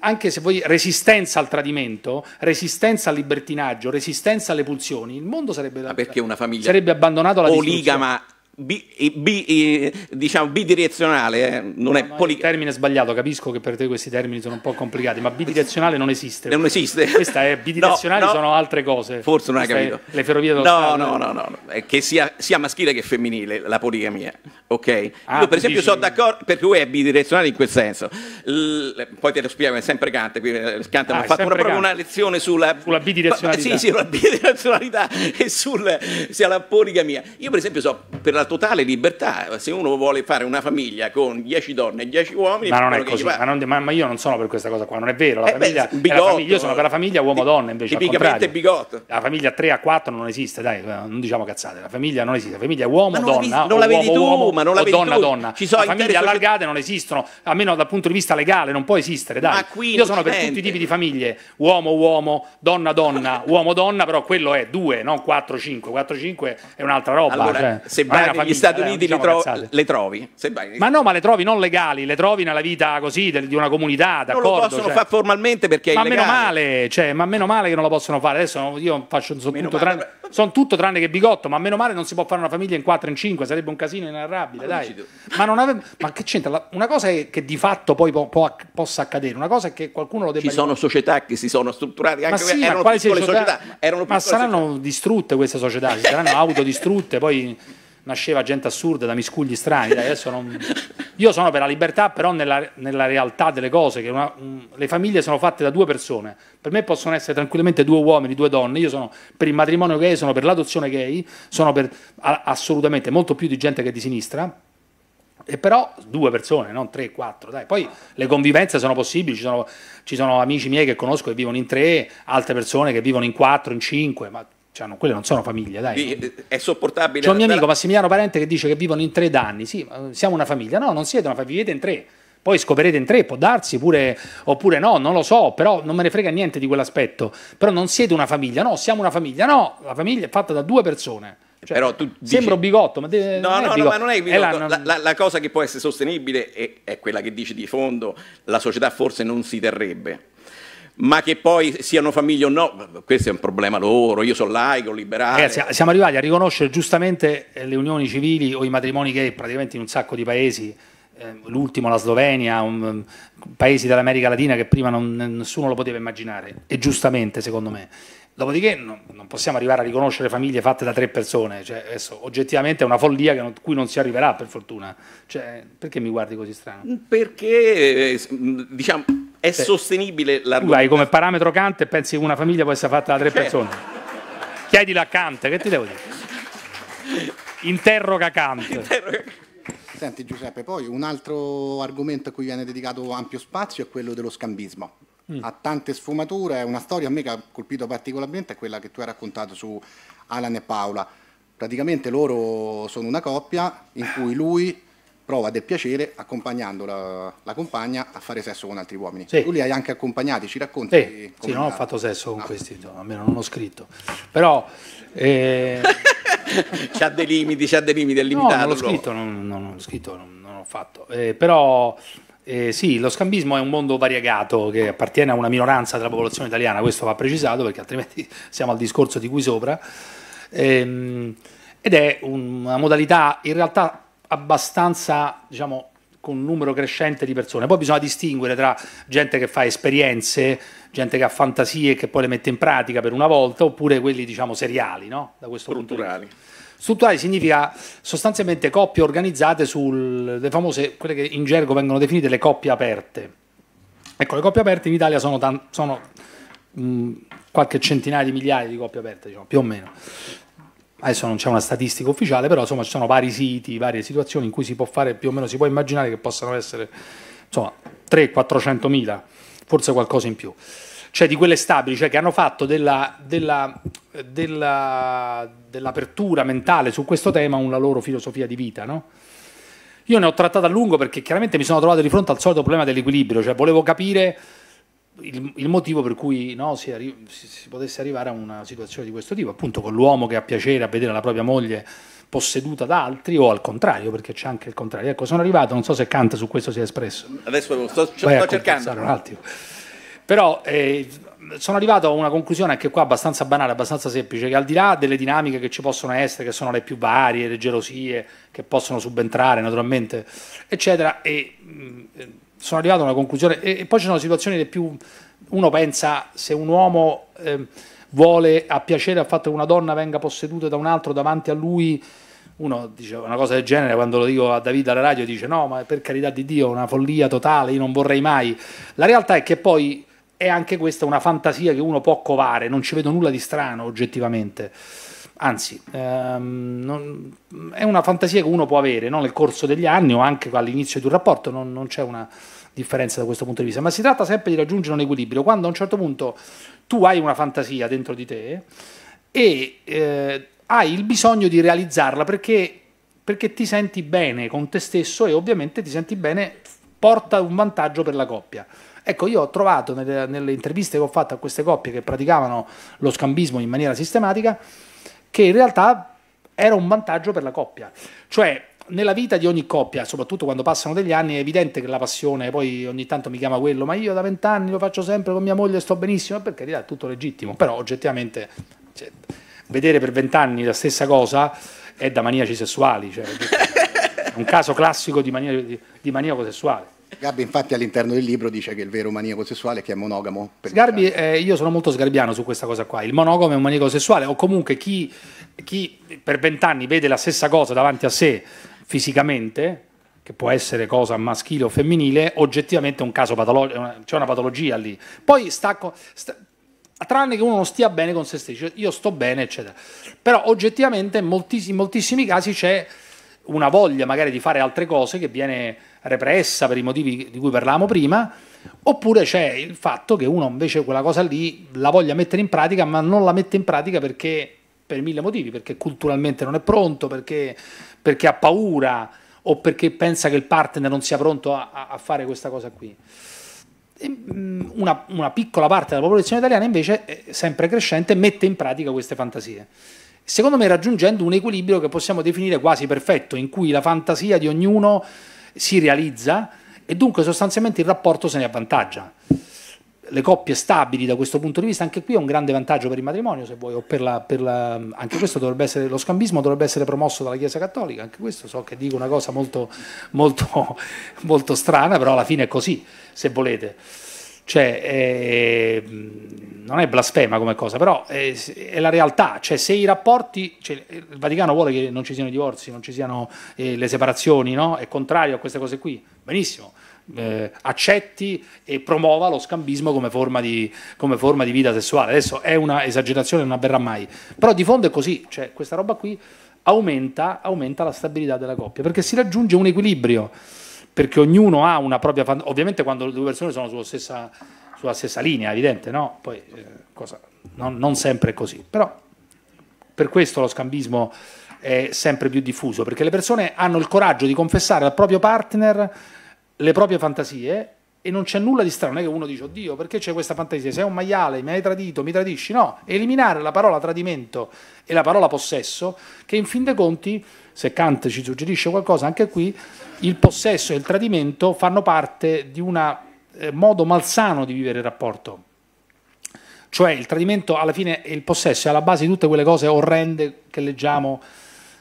anche se vuoi resistenza al tradimento, resistenza al libertinaggio, resistenza alle pulsioni, il mondo sarebbe, ah, perché una famiglia sarebbe abbandonato alla poligama bi, bi, diciamo bidirezionale, eh, non no, è no, poli- termine sbagliato, capisco che per te questi termini sono un po' complicati, ma bidirezionale non esiste. Non esiste. Questa è bidirezionale, no, sono altre cose. Forse non hai Questa capito. Le ferrovie dello no, No, no, no, è che sia, sia, maschile che femminile la poligamia, ok? Ah, Io per esempio dici... sono d'accordo, perché lui è bidirezionale in quel senso. L- poi te lo spiego, è sempre Kant, Kant eh, ah, ha fatto una, proprio una lezione sulla, sulla bidirezionalità. sì, sì, sulla bidirezionalità e sulla, sulla poligamia. Io per esempio so, per la totale libertà. Se uno vuole fare una famiglia con 10 donne e 10 uomini, ma non è così. Ma, non, ma, io non sono per questa cosa qua, non è vero. La eh famiglia, beh, bigotto, famiglia, io sono per la famiglia uomo-donna eh, invece. Tipicamente bigotto. La famiglia 3 a 4 non esiste, dai, eh, non diciamo cazzate. La famiglia non esiste, la famiglia uomo-donna. Non, la vedi tu, ma non la vedi donna-donna. Ci sono famiglie allargate non esistono, almeno dal punto di vista legale, non può esistere, dai. io sono per tutti i tipi di famiglie, uomo-uomo, donna-donna, uomo-donna, però quello è 2, non 4-5. 4-5 è un'altra roba. Allora, cioè, se vai gli Stati eh, Uniti diciamo tro le trovi. Ma no, ma le trovi non legali, le trovi nella vita così di una comunità, d'accordo? Non lo possono cioè. fare formalmente perché è ma Meno male, cioè, ma meno male che non lo possono fare. Adesso io faccio sono tutto, tranne, son tutto, tranne, che bigotto, ma meno male non si può fare una famiglia in 4 in 5, sarebbe un casino inarrabile, ma dai. Ma, non ave- ma che c'entra? Una cosa è che di fatto poi po po possa accadere, una cosa è che qualcuno lo debba... Ci sono società che si sono strutturate, anche ma sì, erano piccole società, società erano piccole ma saranno società. distrutte queste società, si saranno autodistrutte, poi nasceva gente assurda da miscugli strani. Dai, non... Io sono per la libertà, però nella, nella realtà delle cose, che una, un, le famiglie sono fatte da due persone. Per me possono essere tranquillamente due uomini, due donne. Io sono per il matrimonio gay, sono per l'adozione gay, sono per a, assolutamente molto più di gente che di sinistra. E però due persone, non tre, quattro. Dai. Poi le convivenze sono possibili, ci sono, ci sono amici miei che conosco che vivono in tre, altre persone che vivono in quattro, in cinque, ma cioè, non, quelle non sono famiglie, dai. Eh, è sopportabile. C'è un mio amico Massimiliano Parente che dice che vivono in tre danni. Sì, eh, siamo una famiglia. No, non siete una famiglia, vivete in tre. Poi scoprirete in tre, può darsi pure, oppure no, non lo so, però non me ne frega niente di quell'aspetto. Però non siete una famiglia, no, siamo una famiglia, no, la famiglia è fatta da due persone. Cioè, però tu dici... Sembro bigotto, ma deve... no, non no, no, ma non è eh, bigotto. È la... La, la, la, cosa che può essere sostenibile è, è quella che dici di fondo, la società forse non si terrebbe ma che poi siano famiglie o no, questo è un problema loro, io sono laico, liberale. Ragazzi, siamo arrivati a riconoscere giustamente eh, le unioni civili o i matrimoni gay praticamente in un sacco di paesi, eh, l'ultimo la Slovenia, un, mm, paesi dell'America Latina che prima non, nessuno lo poteva immaginare, e giustamente secondo me. Dopodiché no, non possiamo arrivare a riconoscere famiglie fatte da tre persone, cioè, adesso, oggettivamente è una follia non, cui non si arriverà per fortuna. Cioè, perché mi guardi così strano? Perché, eh, mm, diciamo è sì. sostenibile l'argomento? Vai come parametro Kant e pensi che una famiglia può essere fatta da tre persone. Chiedilo a Kant, che ti devo dire? Interroga Kant. Interroga. Senti Giuseppe, poi un altro argomento a cui viene dedicato ampio spazio è quello dello scambismo. Mm. Ha tante sfumature, una storia a me che ha colpito particolarmente è quella che tu hai raccontato su Alan e Paola. Praticamente loro sono una coppia in cui lui prova del piacere accompagnando la, la, compagna a fare sesso con altri uomini. Sì. Tu li hai anche accompagnati, ci racconti? Sì, sì non ho fatto sesso con ah. no. questi, almeno non ho scritto. Però... Eh... c'ha dei limiti, c'ha dei limiti, è limitato. No, non l'ho scritto, non, non, l'ho scritto, non, non l'ho fatto. Eh, però... Eh, sì, lo scambismo è un mondo variegato che appartiene a una minoranza della popolazione italiana, questo va precisato perché altrimenti siamo al discorso di qui sopra, ehm, ed è una modalità in realtà abbastanza, diciamo, con un numero crescente di persone. Poi bisogna distinguere tra gente che fa esperienze, gente che ha fantasie e che poi le mette in pratica per una volta, oppure quelli, diciamo, seriali, no? Da questo Strutturali. punto di vista. Strutturali significa sostanzialmente coppie organizzate sulle famose, quelle che in gergo vengono definite le coppie aperte. Ecco, le coppie aperte in Italia sono, sono mh, mm, qualche centinaia di migliaia di coppie aperte, diciamo, più o meno adesso non c'è una statistica ufficiale, però insomma ci sono vari siti, varie situazioni in cui si può fare più o meno, si può immaginare che possano essere insomma 300-400 mila, forse qualcosa in più. Cioè di quelle stabili, cioè che hanno fatto dell'apertura della, della, mentale su questo tema una loro filosofia di vita, no? Io ne ho trattato a lungo perché chiaramente mi sono trovato di fronte al solito problema dell'equilibrio, cioè volevo capire il, il, motivo per cui no, si, arri- si, potesse arrivare a una situazione di questo tipo, appunto con l'uomo che ha piacere a vedere la propria moglie posseduta da altri o al contrario, perché c'è anche il contrario. Ecco, sono arrivato, non so se Kant su questo si è espresso. Adesso sto, sto, sto cercando. un attimo. Però eh, sono arrivato a una conclusione anche qua abbastanza banale, abbastanza semplice, che al di là delle dinamiche che ci possono essere, che sono le più varie, le gelosie che possono subentrare naturalmente, eccetera, e, mh, mm, eh, sono arrivato a una conclusione e, poi ci sono situazioni le più uno pensa se un uomo eh, vuole a piacere al fatto che una donna venga posseduta da un altro davanti a lui uno dice una cosa del genere quando lo dico a Davide alla radio dice no ma per carità di Dio una follia totale io non vorrei mai la realtà è che poi è anche questa una fantasia che uno può covare non ci vedo nulla di strano oggettivamente anzi ehm, non, è una fantasia che uno può avere no? nel corso degli anni o anche all'inizio di un rapporto, non, non c'è una differenza da questo punto di vista, ma si tratta sempre di raggiungere un equilibrio, quando a un certo punto tu hai una fantasia dentro di te e eh, hai il bisogno di realizzarla perché, perché ti senti bene con te stesso e ovviamente ti senti bene, porta un vantaggio per la coppia. Ecco, io ho trovato nelle, nelle interviste che ho fatto a queste coppie che praticavano lo scambismo in maniera sistematica, che in realtà era un vantaggio per la coppia. Cioè, nella vita di ogni coppia, soprattutto quando passano degli anni, è evidente che la passione, poi ogni tanto mi chiama quello, ma io da vent'anni lo faccio sempre con mia moglie, sto benissimo, per carità, è tutto legittimo, però oggettivamente cioè, vedere per vent'anni la stessa cosa è da maniaci sessuali, cioè, è un caso classico di, di maniaco sessuale. Gabbi infatti all'interno del libro dice che il vero maniaco sessuale è che è monogamo. Sgarbi, eh, io sono molto sgarbiano su questa cosa qua, il monogamo è un maniaco sessuale o comunque chi, chi per vent'anni vede la stessa cosa davanti a sé fisicamente, che può essere cosa maschile o femminile, oggettivamente è un caso patologico, c'è una patologia lì. Poi stacco, sta, tranne che uno non stia bene con se stesso, io sto bene, eccetera. Però oggettivamente in moltissimi, in moltissimi casi c'è una voglia magari di fare altre cose che viene repressa per i motivi di cui parlavamo prima, oppure c'è il fatto che uno invece quella cosa lì la voglia mettere in pratica, ma non la mette in pratica perché per mille motivi, perché culturalmente non è pronto, perché, perché ha paura o perché pensa che il partner non sia pronto a, a fare questa cosa qui. Mm, una, una, piccola parte della popolazione italiana invece, eh, sempre crescente, mette in pratica queste fantasie. Secondo me raggiungendo un equilibrio che possiamo definire quasi perfetto, in cui la fantasia di ognuno si realizza e dunque sostanzialmente il rapporto se ne avvantaggia. Le coppie stabili da questo punto di vista, anche qui è un grande vantaggio per il matrimonio, se vuoi, o per la, per la, anche questo dovrebbe essere, lo scambismo dovrebbe essere promosso dalla Chiesa Cattolica, anche questo so che dico una cosa molto, molto, molto strana, però alla fine è così, se volete. Cioè, eh, non è blasfema come cosa, però è, è la realtà, cioè se i rapporti, cioè, il Vaticano vuole che non ci siano i divorzi, non ci siano eh, le separazioni, no? è contrario a queste cose qui, benissimo, eh, accetti e promuova lo scambismo come forma, di, come forma di vita sessuale, adesso è una esagerazione, non avverrà mai, però di fondo è così, cioè questa roba qui aumenta, aumenta la stabilità della coppia, perché si raggiunge un equilibrio, perché ognuno ha una propria, ovviamente quando le due persone sono sulla stessa sulla stessa linea, evidente, no? Poi eh, cosa, non, non, sempre è così, però per questo lo scambismo è sempre più diffuso, perché le persone hanno il coraggio di confessare al proprio partner le proprie fantasie e non c'è nulla di strano, non è che uno dice oddio perché c'è questa fantasia, sei un maiale, mi hai tradito, mi tradisci, no, eliminare la parola tradimento e la parola possesso, che in fin dei conti, se Kant ci suggerisce qualcosa anche qui, il possesso e il tradimento fanno parte di una eh, modo malsano di vivere il rapporto. Cioè il tradimento alla fine è il possesso è alla base di tutte quelle cose orrende che leggiamo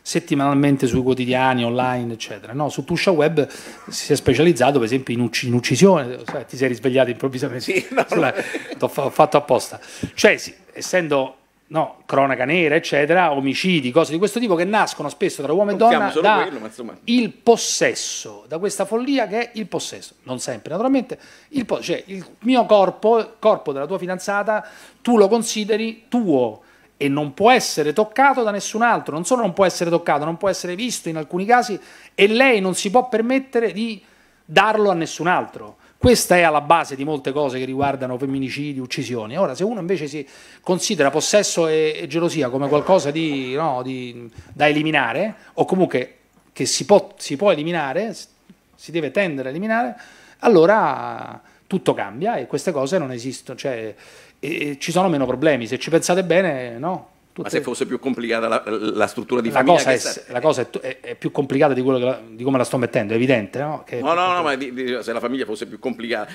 settimanalmente sui quotidiani, online, eccetera. No, su Tusha Web si è specializzato, per esempio, in, ucc in uccisione. Sì, ti sei risvegliato improvvisamente? Sì, no. Cioè, l'ho fatto apposta. Cioè, sì, essendo no, cronaca nera, eccetera, omicidi, cose di questo tipo che nascono spesso tra uomo e donna da quello, il possesso, da questa follia che è il possesso, non sempre naturalmente, il, cioè, il mio corpo, il corpo della tua fidanzata, tu lo consideri tuo e non può essere toccato da nessun altro, non solo non può essere toccato, non può essere visto in alcuni casi e lei non si può permettere di darlo a nessun altro. Questa è alla base di molte cose che riguardano femminicidi, uccisioni. Ora, se uno invece si considera possesso e, e gelosia come qualcosa di, no, di, da eliminare, o comunque che si può, si può eliminare, si deve tendere a eliminare, allora tutto cambia e queste cose non esistono, cioè, e, e ci sono meno problemi. Se ci pensate bene, no? Tutte... Ma se fosse più complicata la, la struttura di la famiglia... Cosa è, sta... La cosa è, è, più complicata di, la, di, come la sto mettendo, è evidente, no? Che no, no, no, ma di, di, se la famiglia fosse più complicata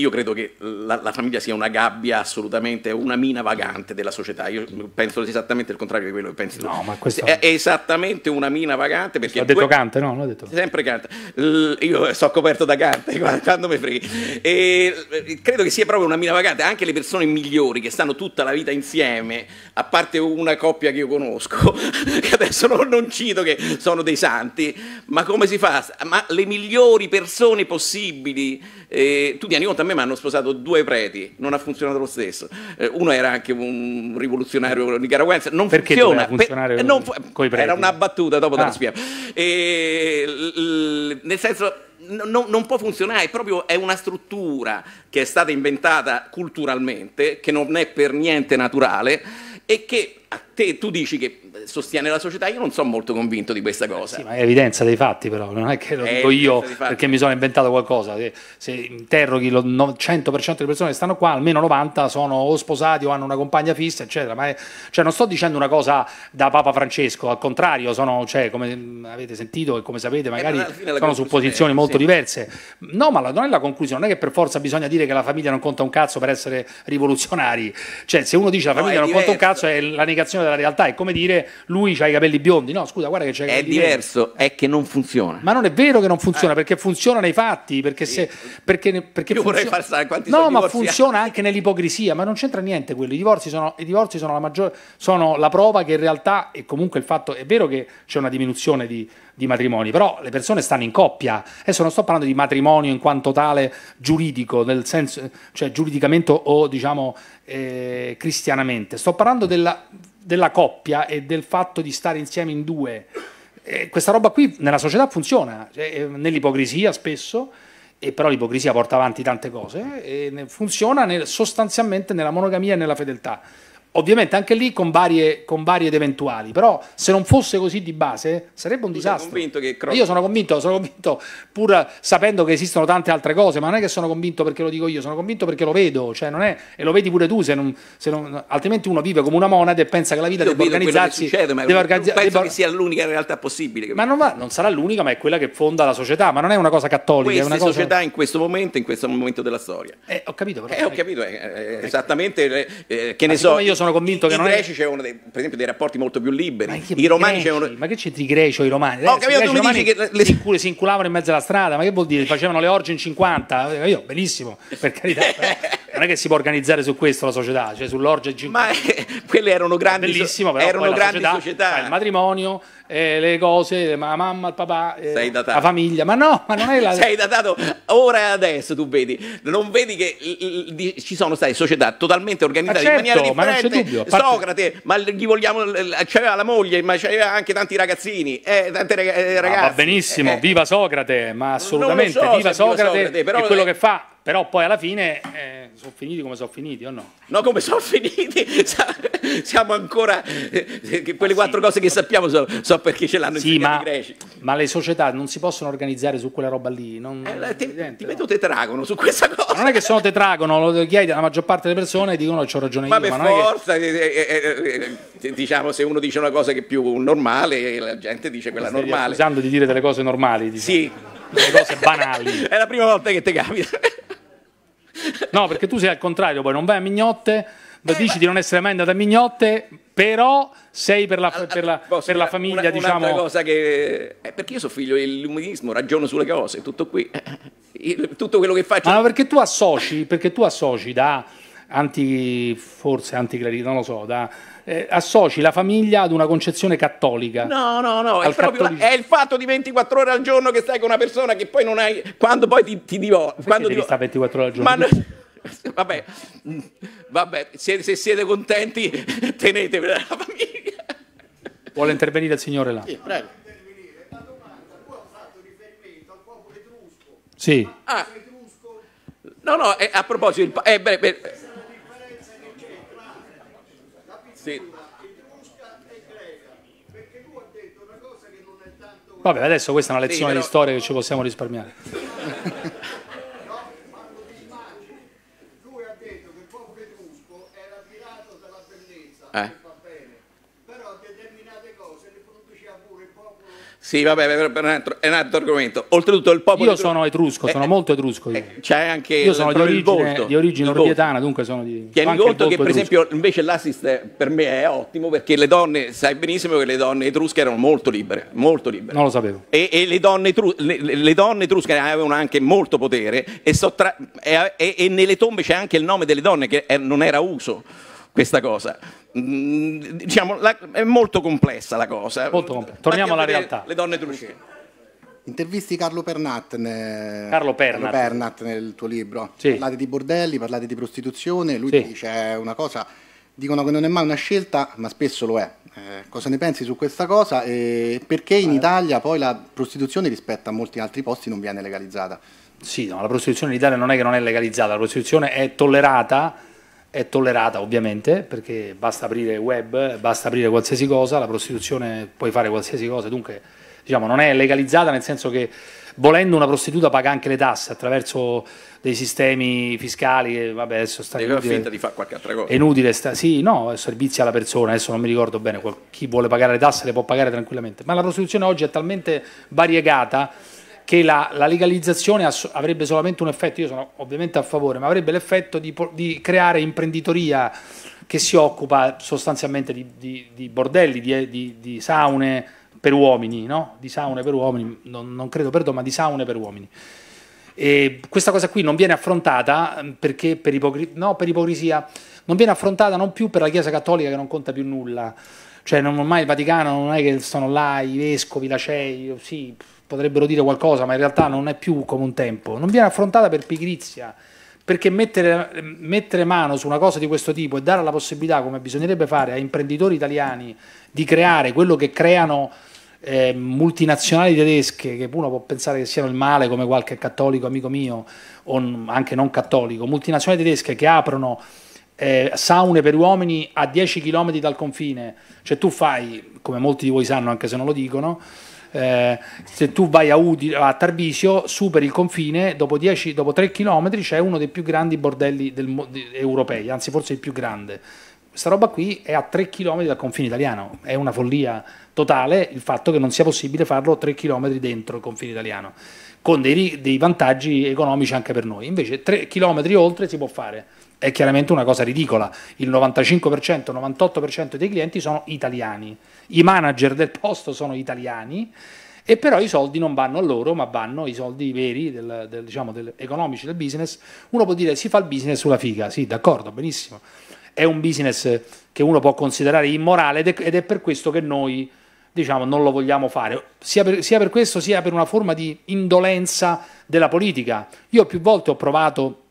io credo che la, la, famiglia sia una gabbia assolutamente, una mina vagante della società. Io penso esattamente il contrario di quello che pensi no, tu. Ma questo... è, è esattamente una mina vagante perché... L'ha detto poi... Kant, no? L'ho detto. Sempre Kant. L io sto coperto da Kant, quando mi freghi. E eh, credo che sia proprio una mina vagante. Anche le persone migliori che stanno tutta la vita insieme, a parte una coppia che io conosco, che adesso non, non cito che sono dei santi, ma come si fa? Ma le migliori persone possibili, eh, tu tieni conto a me me mi hanno sposato due preti, non ha funzionato lo stesso. Eh, uno era anche un rivoluzionario nicaraguense, non Perché funziona. funzionare per, eh, non fu- Era una battuta, dopo ah. te la ah. spiego. E, l- l- nel senso... No, non può funzionare, proprio è una struttura che è stata inventata culturalmente, che non è per niente naturale e che a te tu dici che sostiene la società, io non sono molto convinto di questa cosa. Sì, ma è evidenza dei fatti però, non è che lo dico io perché mi sono inventato qualcosa, se, interroghi il 100% delle persone che stanno qua, almeno 90 sono o sposati o hanno una compagna fissa, eccetera, ma è, cioè, non sto dicendo una cosa da Papa Francesco, al contrario, sono, cioè, come mm, avete sentito e come sapete, eh, magari sono su posizioni molto sì. diverse. No, ma la, non è la conclusione, non è che per forza bisogna dire che la famiglia non conta un cazzo per essere rivoluzionari, cioè se uno dice la famiglia no, non diverso. conta un cazzo è la negazione applicazione della realtà, è come dire lui ha i capelli biondi, no scusa guarda che c'è i capelli È diverso, biondi. è che non funziona. Ma non è vero che non funziona, eh. perché funziona nei fatti, perché se... Perché, perché Io funziona... vorrei far quanti No, ma funziona anche nell'ipocrisia, ma non c'entra niente quello, i divorzi, sono, i divorzi sono, la maggior, sono la prova che in realtà, e comunque il fatto, è vero che c'è una diminuzione di di matrimoni, però le persone stanno in coppia. Adesso non sto parlando di matrimonio in quanto tale giuridico, nel senso, cioè giuridicamente o diciamo eh, cristianamente, sto parlando della della coppia e del fatto di stare insieme in due. E eh, questa roba qui nella società funziona, cioè, eh, nell'ipocrisia spesso, e però l'ipocrisia porta avanti tante cose, eh, funziona nel, sostanzialmente nella monogamia e nella fedeltà. Ovviamente anche lì con varie, con varie, ed eventuali, però se non fosse così di base sarebbe un tu disastro. Io sono convinto, sono convinto, pur sapendo che esistono tante altre cose, ma non è che sono convinto perché lo dico io, sono convinto perché lo vedo, cioè è, e lo vedi pure tu, se non, se non, altrimenti uno vive come una monade e pensa che la vita io debba organizzarsi. Succede, deve organizz... penso debba... che sia l'unica realtà possibile. Ma non, va, non, sarà l'unica, ma è quella che fonda la società, ma non è una cosa cattolica. Queste è una cosa... società in questo momento, in questo momento della storia. Eh, ho capito, però. Eh, ho capito, eh, eh ecco. esattamente, eh, che ne so. Io sono convinto che I non è... I greci c'erano, per esempio, dei rapporti molto più liberi. I romani c'erano... Ma che c'entri i greci o i romani? No, capito, tu mi dici che... Le... Si, incul- si inculavano in mezzo alla strada, ma che vuol dire? Facevano le orge in 50? Eh, io, benissimo, per carità, non è che si può organizzare su questo la società, cioè sull'orge in 50. Ma eh, quelle erano grandi, so- erano grandi società. società. il matrimonio, eh, le cose, la mamma, il papà, eh, la famiglia, ma no, ma non è la... Sei datato ora e adesso, tu vedi, non vedi che ci sono state società totalmente organizzate certo, in maniera differente, ma Parte... Socrate, ma gli vogliamo, c'aveva la moglie, ma c'aveva anche tanti ragazzini, eh, tante ragazze... Eh, ah, va benissimo, eh, eh. viva Socrate, ma assolutamente, so viva, Socrate, viva Socrate, è quello che fa, però poi alla fine sono finiti come sono finiti o no? no, come sono finiti? Siamo ancora, eh, quelle ah, quattro cose che sappiamo so, so perché ce l'hanno sì, ma, greci. Ma le società non si possono organizzare su quella roba lì? Non, eh, ti, evidente, ti vedo no. tetragono su questa cosa. Ma non è che sono tetragono, lo chiedi alla maggior parte delle persone e dicono ho ragione ma io. Per ma per forza, che... Eh, eh, eh, diciamo, se uno dice una cosa che è più normale, la gente dice quella normale. Usando di dire delle cose normali. Diciamo. Sì. Delle cose banali. è la prima volta che ti capita. No, perché tu sei al contrario, poi non vai a mignotte, eh, dici ma... di non essere mai andato a mignotte, però sei per la, per la, Posso, per la famiglia, una, diciamo... Un'altra cosa che... Eh, perché io sono figlio dell'illuminismo, ragiono sulle cose, tutto qui. Tutto quello che faccio... Ma perché tu associ, perché tu associ da anti, forse anticlericale, non lo so, da, eh, associ la famiglia ad una concezione cattolica. No, no, no, è, proprio la, è il fatto di 24 ore al giorno che stai con una persona che poi non hai... quando poi ti, ti divorzi... Quando devi divo- stare 24 ore al giorno? Ma no, vabbè, vabbè se, se, siete contenti tenetevi la famiglia. Vuole intervenire il signore là? Sì, prego. Sì. Ah. No, no, eh, a proposito, eh, beh, beh, sì. Vabbè, adesso questa è una lezione sì, però... di storia che ci possiamo risparmiare. Sì, vabbè, è un, altro, è un altro, argomento. Oltretutto il popolo... Io etrusco, sono etrusco, eh, sono eh, molto etrusco. Eh, c'è anche io sono di origine, di origine orbietana, dunque sono di... Tieni conto che per esempio invece l'assist per me è ottimo perché le donne, sai benissimo che le donne etrusche erano molto libere, molto libere. Non lo sapevo. E, e le, donne le, le, donne etrusche avevano anche molto potere e, e, e nelle tombe c'è anche il nome delle donne che non era uso questa cosa. Mm, diciamo, la, è molto complessa la cosa. Molto Complessa. Torniamo alla realtà. Le donne trucine. Intervisti Carlo Pernat, ne... Carlo Pernat. Carlo Pernat nel tuo libro. Sì. Parlate di bordelli, parlate di prostituzione, lui sì. dice una cosa, dicono che non è mai una scelta, ma spesso lo è. Eh, cosa ne pensi su questa cosa e perché in eh. Italia poi la prostituzione rispetto a molti altri posti non viene legalizzata? Sì, no, la prostituzione in Italia non è che non è legalizzata, la prostituzione è tollerata è tollerata ovviamente perché basta aprire web, basta aprire qualsiasi cosa, la prostituzione puoi fare qualsiasi cosa, dunque diciamo, non è legalizzata nel senso che volendo una prostituta paga anche le tasse attraverso dei sistemi fiscali, vabbè adesso sta inutile, finta di fare qualche altra cosa. È inutile, sta, sì, no, servizi alla persona, adesso non mi ricordo bene, chi vuole pagare le tasse le può pagare tranquillamente, ma la prostituzione oggi è talmente variegata che la, la legalizzazione avrebbe solamente un effetto, io sono ovviamente a favore, ma avrebbe l'effetto di, di, creare imprenditoria che si occupa sostanzialmente di, di, di bordelli, di, saune per uomini, no? di saune per uomini, non, non credo perdono, ma di saune per uomini. E questa cosa qui non viene affrontata mm, perché per, ipocri no, per ipocrisia, non viene affrontata non più per la Chiesa Cattolica che non conta più nulla, cioè non, ormai il Vaticano non è che sono là i vescovi, la CEI, sì, potrebbero dire qualcosa, ma in realtà non è più come un tempo, non viene affrontata per pigrizia, perché mettere, mettere, mano su una cosa di questo tipo e dare la possibilità, come bisognerebbe fare, a imprenditori italiani di creare quello che creano eh, multinazionali tedesche, che uno può pensare che siano il male, come qualche cattolico amico mio, o anche non cattolico, multinazionali tedesche che aprono eh, saune per uomini a 10 km dal confine, cioè tu fai, come molti di voi sanno anche se non lo dicono, eh, se tu vai a, Udi, a Tarvisio, superi il confine, dopo, 10, dopo 3 km c'è uno dei più grandi bordelli del, di, europei, anzi forse il più grande. Questa roba qui è a 3 km dal confine italiano, è una follia totale il fatto che non sia possibile farlo 3 km dentro il confine italiano, con dei, dei vantaggi economici anche per noi. Invece 3 km oltre si può fare è chiaramente una cosa ridicola. Il 95%, 98% dei clienti sono italiani i manager del posto sono italiani e però i soldi non vanno a loro, ma vanno i soldi veri, del, del, diciamo, del, economici del business. Uno può dire si fa il business sulla figa, sì, d'accordo, benissimo. È un business che uno può considerare immorale ed è per questo che noi diciamo, non lo vogliamo fare, sia per, sia per questo sia per una forma di indolenza della politica. Io più volte ho provato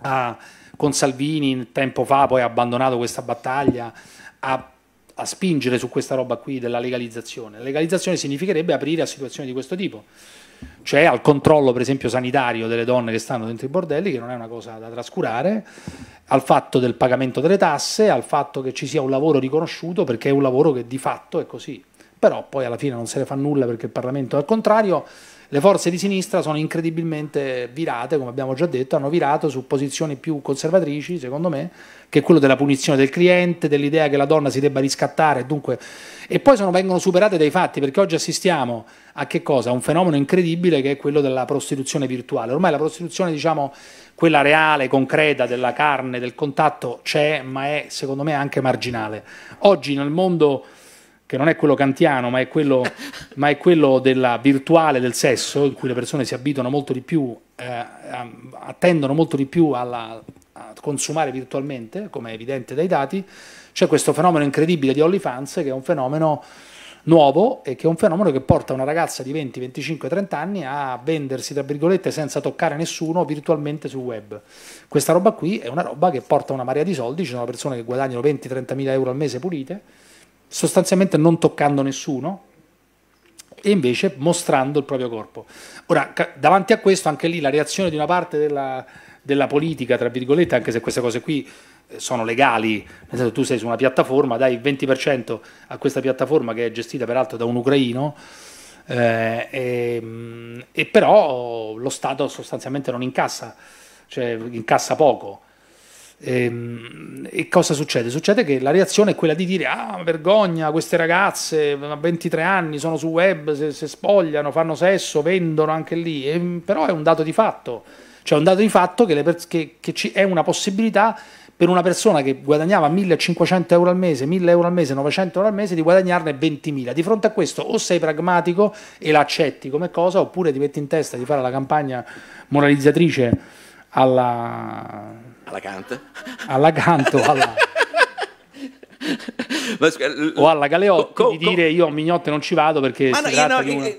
a, con Salvini tempo fa, poi ha abbandonato questa battaglia, a a spingere su questa roba qui della legalizzazione. La legalizzazione significherebbe aprire a situazioni di questo tipo, cioè al controllo per esempio sanitario delle donne che stanno dentro i bordelli, che non è una cosa da trascurare, al fatto del pagamento delle tasse, al fatto che ci sia un lavoro riconosciuto, perché è un lavoro che di fatto è così. Però poi alla fine non se ne fa nulla perché il Parlamento è al contrario le forze di sinistra sono incredibilmente virate, come abbiamo già detto, hanno virato su posizioni più conservatrici, secondo me, che è quello della punizione del cliente, dell'idea che la donna si debba riscattare, dunque... e poi sono, vengono superate dai fatti, perché oggi assistiamo a che cosa? A un fenomeno incredibile che è quello della prostituzione virtuale. Ormai la prostituzione, diciamo, quella reale, concreta, della carne, del contatto c'è, ma è secondo me anche marginale. Oggi nel mondo che non è quello kantiano, ma è quello, ma è quello della virtuale del sesso, in cui le persone si abitano molto di più, eh, attendono molto di più alla, a consumare virtualmente, come è evidente dai dati, c'è questo fenomeno incredibile di OnlyFans, che è un fenomeno nuovo e che è un fenomeno che porta una ragazza di 20, 25, 30 anni a vendersi, tra virgolette, senza toccare nessuno virtualmente sul web. Questa roba qui è una roba che porta una marea di soldi, ci sono persone che guadagnano 20-30 mila euro al mese pulite, sostanzialmente non toccando nessuno e invece mostrando il proprio corpo. Ora, davanti a questo, anche lì la reazione di una parte della, della politica, tra virgolette, anche se queste cose qui eh, sono legali, nel senso tu sei su una piattaforma, dai il 20% a questa piattaforma che è gestita peraltro da un ucraino, eh, e, ehm, e, però lo Stato sostanzialmente non incassa, cioè incassa poco. E, ehm, e, cosa succede? Succede che la reazione è quella di dire: Ah, vergogna, queste ragazze a 23 anni sono sul web, se, se spogliano, fanno sesso, vendono anche lì. E, ehm, però è un dato di fatto. Cioè, è un dato di fatto che, che, che ci, è una possibilità per una persona che guadagnava 1500 euro al mese, 1000 euro al mese, 900 euro al mese, di guadagnarne 20.000. Di fronte a questo o sei pragmatico e la accetti come cosa, oppure ti metti in testa di fare la campagna moralizzatrice alla alla canta. Alla canto, alla... o alla Galeotti co, co, di dire io a Mignotte non ci vado perché ma no, no, una... eh,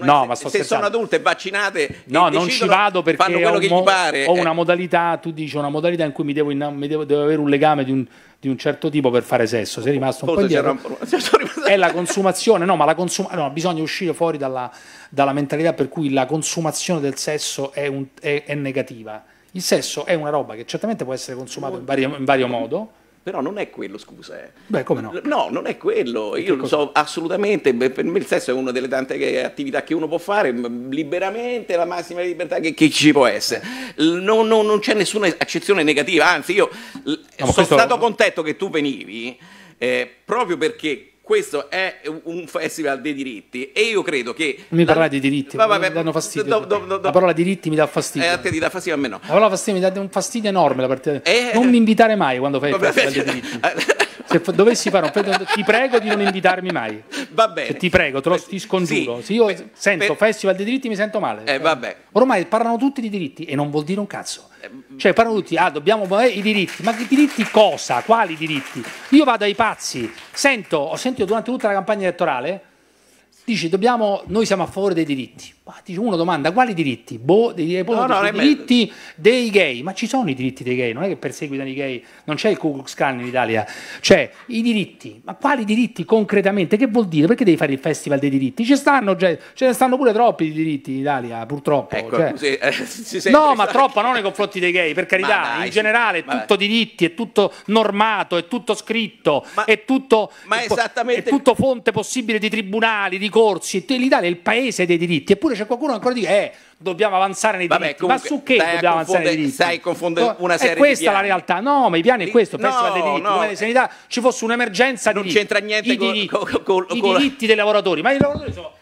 no ma se, se sono adulte e vaccinate no non ci vado perché ho, mo pare, ho eh. una modalità tu dici una modalità in cui mi devo, mi devo, devo avere un legame di un, di un certo tipo per fare sesso, sei rimasto un Forse po' indietro. È la consumazione, no, ma la consuma... no, bisogna uscire fuori dalla, dalla, mentalità per cui la consumazione del sesso è, un, è, è negativa. Il sesso è una roba che certamente può essere consumata in vario, in vario modo, però non è quello, scusa. Eh. Beh, come no? No, non è quello. Io lo so assolutamente, per me il sesso è una delle tante attività che uno può fare liberamente, la massima libertà che, che ci può essere. No, no, non c'è nessuna accezione negativa, anzi io no, sono questo... stato contento che tu venivi eh, proprio perché questo è un festival dei diritti e io credo che... Non mi parlare di diritti, ma vabbè, danno fastidio. Do, do, do, la parola diritti mi dà fastidio. Eh, a te ti dà fastidio, a me no. La parola fastidio mi dà un fastidio enorme. La partita. Eh, non mi invitare mai quando fai vabbè, il festival dei diritti. Eh, se dovessi fare un festival, ti prego di non invitarmi mai. Va bene. Ti prego, te lo, ti scongiuro. Sì, Se io per, sento per... festival dei diritti mi sento male. Eh, vabbè. Ormai parlano tutti di diritti e non vuol dire un cazzo. Eh, cioè parlano tutti, ah dobbiamo eh, i diritti, ma che diritti cosa? Quali diritti? Io vado ai pazzi, sento, ho sentito durante tutta la campagna elettorale dici dobbiamo, noi siamo a favore dei diritti. Ma dice, uno domanda quali diritti? Boh, dei, no, no, dei diritti bello. dei gay, ma ci sono i diritti dei gay, non è che perseguitano i gay, non c'è il Ku Klux Klan in Italia, cioè i diritti, ma quali diritti concretamente? Che vuol dire? Perché devi fare il festival dei diritti? Ci stanno, già, cioè, ce ne stanno pure troppi di diritti in Italia, purtroppo. Ecco, cioè. sì, eh, no, ma troppo non nei confronti dei gay, per carità, dai, in generale è tutto dai. diritti, è tutto normato, è tutto scritto, ma, è, tutto, è, è tutto fonte possibile di tribunali, di ricorsi e l'Italia è il paese dei diritti, eppure c'è qualcuno che ancora dice eh, dobbiamo avanzare nei Vabbè, diritti, comunque, ma su che dobbiamo avanzare nei diritti? Stai confondendo una serie di È questa di la realtà, no, ma i piani è questo, no, penso alle diritti, no, come sanità, ci fosse un'emergenza non c'entra niente I diritti, col, col, col, i diritti dei lavoratori, ma i lavoratori sono,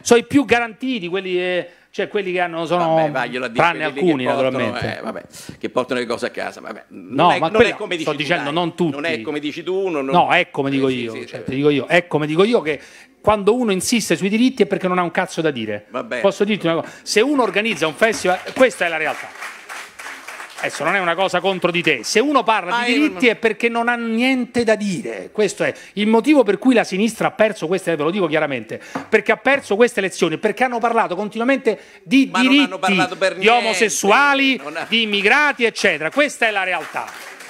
sono i più garantiti, quelli... Eh, cioè quelli che hanno, sono, vabbè, va, dico, tranne alcuni che portano, naturalmente, eh, vabbè, che portano le cose a casa, vabbè, no, è, ma quello, come dici sto tu, dicendo, dai, non tutti, non è come dici tu, uno non... no, è come dico io, sì, cioè, sì, cioè, dico io, è come dico io che quando uno insiste sui diritti è perché non ha un cazzo da dire, Vabbè. posso dirti una cosa, se uno organizza un festival, questa è la realtà. Adesso non è una cosa contro di te. Se uno parla ah, di diritti non... è perché non ha niente da dire. Questo è il motivo per cui la sinistra ha perso queste, eh, ve lo dico chiaramente, perché ha perso queste elezioni, perché hanno parlato continuamente di Ma diritti, di omosessuali, ha... di immigrati, eccetera. Questa è la realtà.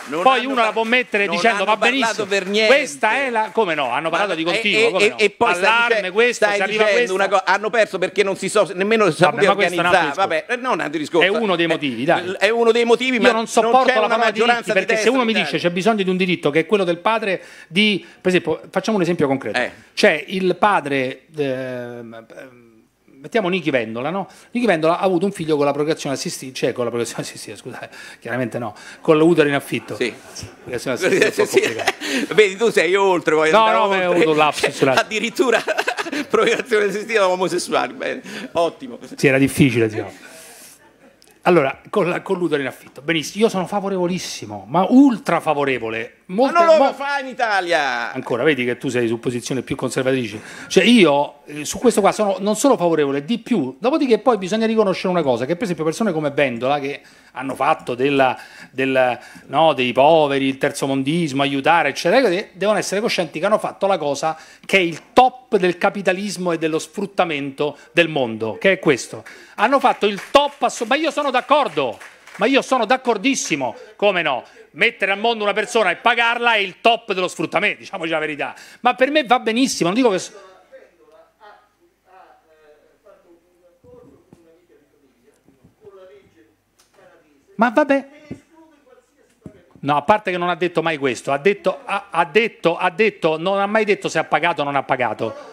Non poi uno la può mettere dicendo va benissimo. Questa è la. Come no? Hanno parlato Ma, di continuo. E, e, no? e poi allarme, dice, questo, stai si questo. Co- hanno perso perché non si so nemmeno si Vabbè, organizzare. Vabbè, eh, non è un discorso. È uno dei eh, motivi, dai. È uno dei motivi, ma io non sopporto la parola perché se uno mi dice c'è bisogno di un diritto che è quello del padre di per esempio, facciamo un esempio concreto. Eh. C'è il padre eh, mettiamo Nichi Vendola, no? Nichi Vendola ha avuto un figlio con la procreazione assistita, cioè con la procreazione assistita, scusate, chiaramente no, con l'utero in affitto. Sì. Procreazione assistita sì. Vedi, tu sei oltre, voglio No, no, oltre. ho avuto l'apsus. Addirittura procreazione assistita da omosessuali, bene, ottimo. Sì, era difficile, diciamo. Allora, con, la, con l'utero in affitto, benissimo, io sono favorevolissimo, ma ultra favorevole. Molte, ma non lo ma... fa in Italia! Ancora, vedi che tu sei su posizione più conservatrice. Cioè io eh, su questo qua sono non solo favorevole, di più. Dopodiché poi bisogna riconoscere una cosa, che per esempio persone come Vendola, che hanno fatto della, della, no, dei poveri, il terzomondismo, aiutare, eccetera, ecco, devono essere coscienti che hanno fatto la cosa che è il top del capitalismo e dello sfruttamento del mondo, che è questo. Hanno fatto il top, ma io sono d'accordo, ma io sono d'accordissimo, come no? Mettere al mondo una persona e pagarla è il top dello sfruttamento, diciamoci la verità. Ma per me va benissimo, non dico che Ma vabbè. No, a parte che non ha detto mai questo, ha detto, ha, ha detto, ha detto, non ha mai detto se ha pagato o non ha pagato.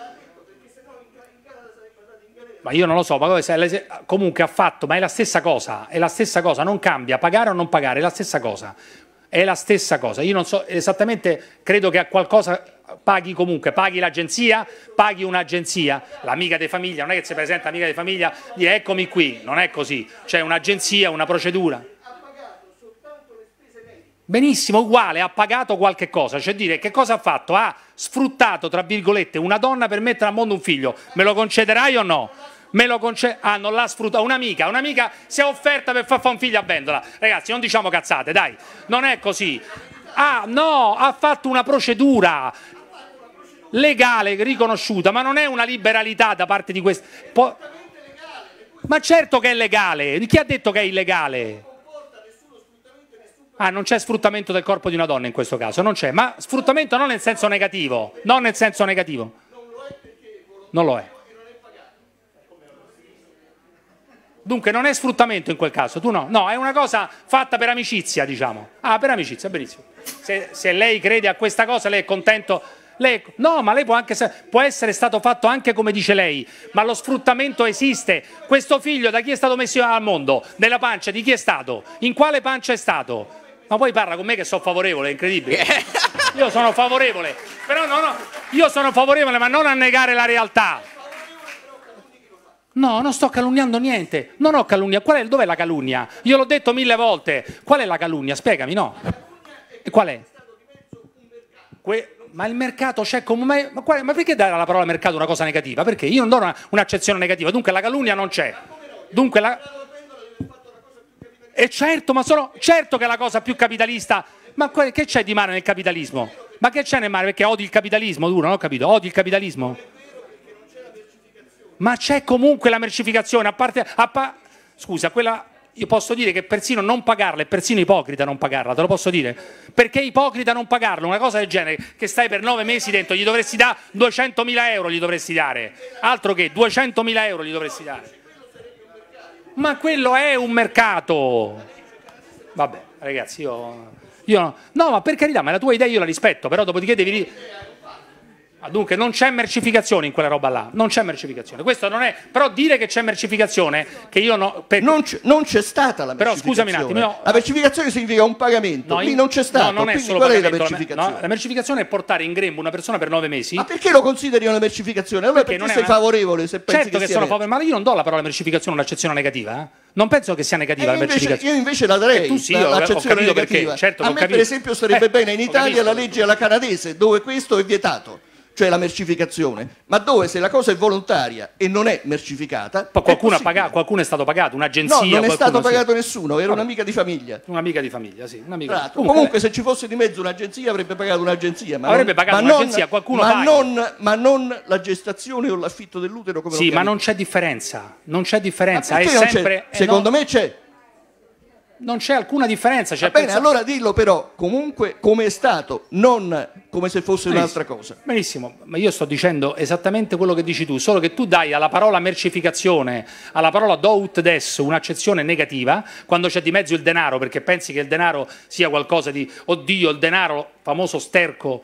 Ma io non lo so, ma se, comunque ha fatto, ma è la stessa cosa, è la stessa cosa, non cambia, pagare o non pagare, è la stessa cosa. È la stessa cosa, io non so esattamente, credo che a qualcosa paghi comunque, paghi l'agenzia, paghi un'agenzia, l'amica di famiglia, non è che si presenta amica di famiglia, gli eccomi qui, non è così, c'è un'agenzia, una procedura. Benissimo, uguale, ha pagato qualche cosa, cioè dire che cosa ha fatto? Ha sfruttato, tra virgolette, una donna per mettere al mondo un figlio, me lo concederai o no? Me lo concederai? Ah, non l'ha sfruttato, un'amica, un'amica si è offerta per far fare un figlio a Vendola. Ragazzi, non diciamo cazzate, dai, non è così. Ah, no, ha fatto una procedura legale, riconosciuta, ma non è una liberalità da parte di questo... Po ma certo che è legale, chi ha detto che è illegale? Ah, non c'è sfruttamento del corpo di una donna in questo caso, non c'è, ma sfruttamento non nel senso negativo, non nel senso negativo. Non lo è. Dunque non è sfruttamento in quel caso, tu no, no, è una cosa fatta per amicizia, diciamo. Ah, per amicizia, benissimo. Se, se lei crede a questa cosa, lei è contento. Lei, no, ma lei può, anche, può essere stato fatto anche come dice lei, ma lo sfruttamento esiste. Questo figlio da chi è stato messo al mondo? Nella pancia di chi è stato? In quale pancia è stato? ma poi parla con me che sono favorevole, è incredibile. Io sono favorevole, però no, no, io sono favorevole, ma non a negare la realtà. No, non sto calunniando niente, non ho calunnia. Qual è, dov'è la calunnia? Io l'ho detto mille volte. Qual è la calunnia? Spiegami, no. Qual è? Que ma il mercato c'è come mai? Ma, quale, ma, perché dare alla parola mercato una cosa negativa? Perché io non do una, un'accezione negativa, dunque la calunnia non c'è. Dunque la... E certo, ma sono certo che è la cosa più capitalista. Ma che c'è di male nel capitalismo? Ma che c'è nel male? Perché odi il capitalismo, duro, non ho capito, odi il capitalismo? Ma c'è comunque la mercificazione, a parte... A pa Scusa, quella io posso dire che persino non pagarla è persino ipocrita non pagarla, te lo posso dire. Perché è ipocrita non pagarla? Una cosa del genere, che stai per nove mesi dentro, gli dovresti dare 200.000 euro, gli dovresti dare. Altro che 200.000 euro gli dovresti dare. Ma quello è un mercato. Vabbè, ragazzi, io... io no, ma per carità, ma la tua idea io la rispetto, però dopodiché devi... dire. Ah, dunque non c'è mercificazione in quella roba là, non c'è mercificazione. Questo non è, però dire che c'è mercificazione, che io no, per... Non c'è stata la mercificazione. Però scusami un attimo. No, la mercificazione significa un pagamento, no, lì non c'è stato. No, non è solo qual è la mercificazione? No, la mercificazione è portare in grembo una persona per nove mesi. Ma perché lo consideri una mercificazione? Allora perché, perché non sei una... favorevole se pensi certo che, che sono favorevole, ma io non do la parola mercificazione un'accezione negativa, eh? Non penso che sia negativa eh, la mercificazione. Io invece la darei. Eh, tu sì, l'accezione negativa. Perché, certo, a me per esempio sarebbe eh, bene in Italia la legge alla canadese dove questo è vietato cioè la mercificazione, ma dove se la cosa è volontaria e non è mercificata. Ma qualcuno, è pagato, qualcuno è stato pagato, un'agenzia. No, non è stato sì. pagato nessuno, era un'amica di famiglia. Un'amica di famiglia, sì. Un'amica di... Comunque, comunque se ci fosse di mezzo un'agenzia avrebbe pagato un'agenzia. Ma avrebbe non, pagato ma un'agenzia, non, qualcuno ma non, ma non, la gestazione o l'affitto dell'utero come Sì, ma non c'è differenza, non c'è differenza. È sempre, non c'è? Eh, Secondo eh, no. me c'è non c'è alcuna differenza. Cioè bene, pensa... allora dillo però comunque come è stato, non come se fosse un'altra cosa. Benissimo, ma io sto dicendo esattamente quello che dici tu, solo che tu dai alla parola mercificazione, alla parola do ut des un'accezione negativa, quando c'è di mezzo il denaro, perché pensi che il denaro sia qualcosa di, oddio, il denaro, famoso sterco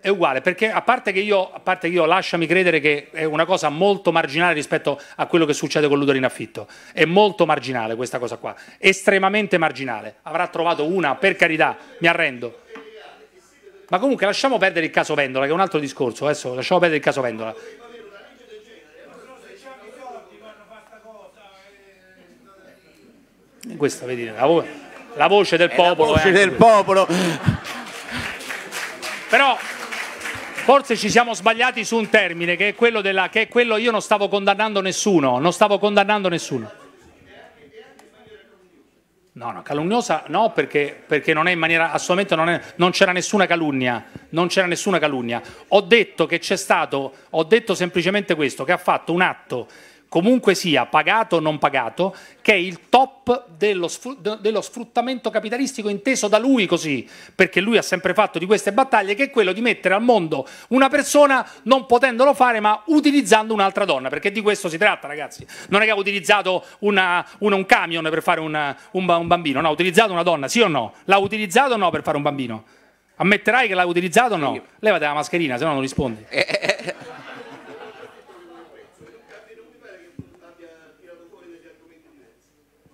è uguale, perché a parte che io, a parte che io lasciami credere che è una cosa molto marginale rispetto a quello che succede con l'utero in affitto, è molto marginale questa cosa qua, estremamente marginale, avrà trovato una, per carità, mi arrendo. Ma comunque lasciamo perdere il caso Vendola, che è un altro discorso, adesso lasciamo perdere il caso Vendola. Questa, vedi, la, vo la voce del è popolo. La voce eh. del popolo. Però Forse ci siamo sbagliati su un termine, che è quello della, che è quello io non stavo condannando nessuno, non stavo condannando nessuno. No, no, calunniosa no, perché, perché, non è in maniera, assolutamente non, è, non c'era nessuna calunnia, non c'era nessuna calunnia. Ho detto che c'è stato, ho detto semplicemente questo, che ha fatto un atto comunque sia pagato o non pagato, che è il top dello, sfruttamento capitalistico inteso da lui così, perché lui ha sempre fatto di queste battaglie, che è quello di mettere al mondo una persona non potendolo fare ma utilizzando un'altra donna, perché di questo si tratta ragazzi, non è che ha utilizzato una, una, un camion per fare una, un, un bambino, no, ha utilizzato una donna, sì o no? L'ha utilizzato o no per fare un bambino? Ammetterai che l'ha utilizzato o no? Levate la mascherina, se no non rispondi. Eh, eh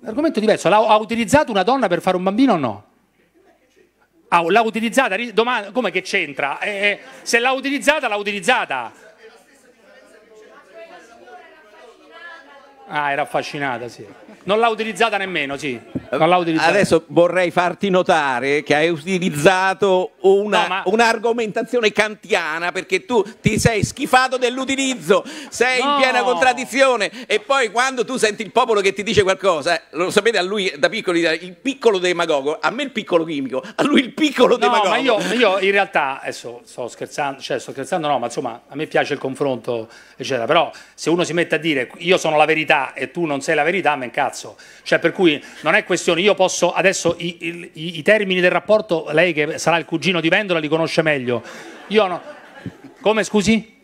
Argomento diverso, l'ha, ha utilizzato una donna per fare un bambino o no? Ah, l'ha utilizzata, domanda, come che c'entra? Eh, eh, se l'ha utilizzata, l'ha utilizzata. Ah, era affascinata, sì. Non l'ha utilizzata nemmeno, sì. Utilizzata. Adesso vorrei farti notare che hai utilizzato una, no, ma... un'argomentazione kantiana perché tu ti sei schifato dell'utilizzo, sei no. in piena contraddizione e poi quando tu senti il popolo che ti dice qualcosa, eh, lo sapete a lui da piccolo, il piccolo demagogo, a me il piccolo chimico, a lui il piccolo no, demagogo. ma io, io, in realtà, adesso sto scherzando, cioè sto scherzando no, ma insomma a me piace il confronto, eccetera, però se uno si mette a dire io sono la verità verità e tu non sei la verità, me incazzo. Cioè, per cui non è questione, io posso adesso i, i, i termini del rapporto, lei che sarà il cugino di Vendola li conosce meglio. Io no. Come scusi?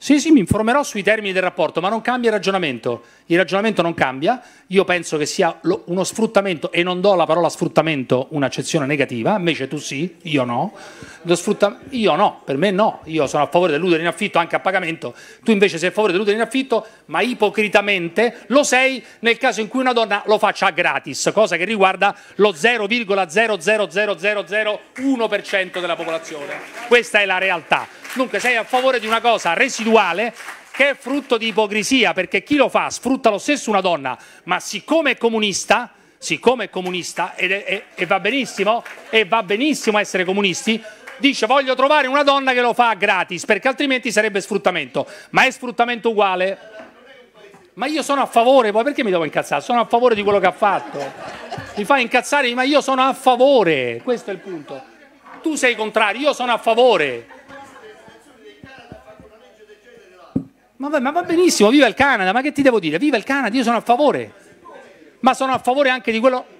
Sì, sì, mi informerò sui termini del rapporto, ma non cambia il ragionamento. Il ragionamento non cambia. Io penso che sia lo, uno sfruttamento e non do alla parola sfruttamento un'accezione negativa, invece tu sì, io no. io no, per me no. Io sono a favore dell'utero in affitto anche a pagamento. Tu invece sei a favore dell'utero in affitto, ma ipocritamente lo sei nel caso in cui una donna lo faccia gratis, cosa che riguarda lo 0,00001% della popolazione. Questa è la realtà. Dunque sei a favore di una cosa residuale che è frutto di ipocrisia, perché chi lo fa sfrutta lo stesso una donna, ma siccome è comunista, siccome è comunista ed è, e va benissimo, e va benissimo essere comunisti, dice voglio trovare una donna che lo fa gratis, perché altrimenti sarebbe sfruttamento, ma è sfruttamento uguale. Ma io sono a favore, poi perché mi devo incazzare? Sono a favore di quello che ha fatto. Mi fa incazzare, ma io sono a favore, questo è il punto. Tu sei contrario, io sono a favore. Ma va, ma va benissimo, viva il Canada, ma che ti devo dire? Viva il Canada, io sono a favore. Ma sono a favore anche di quello...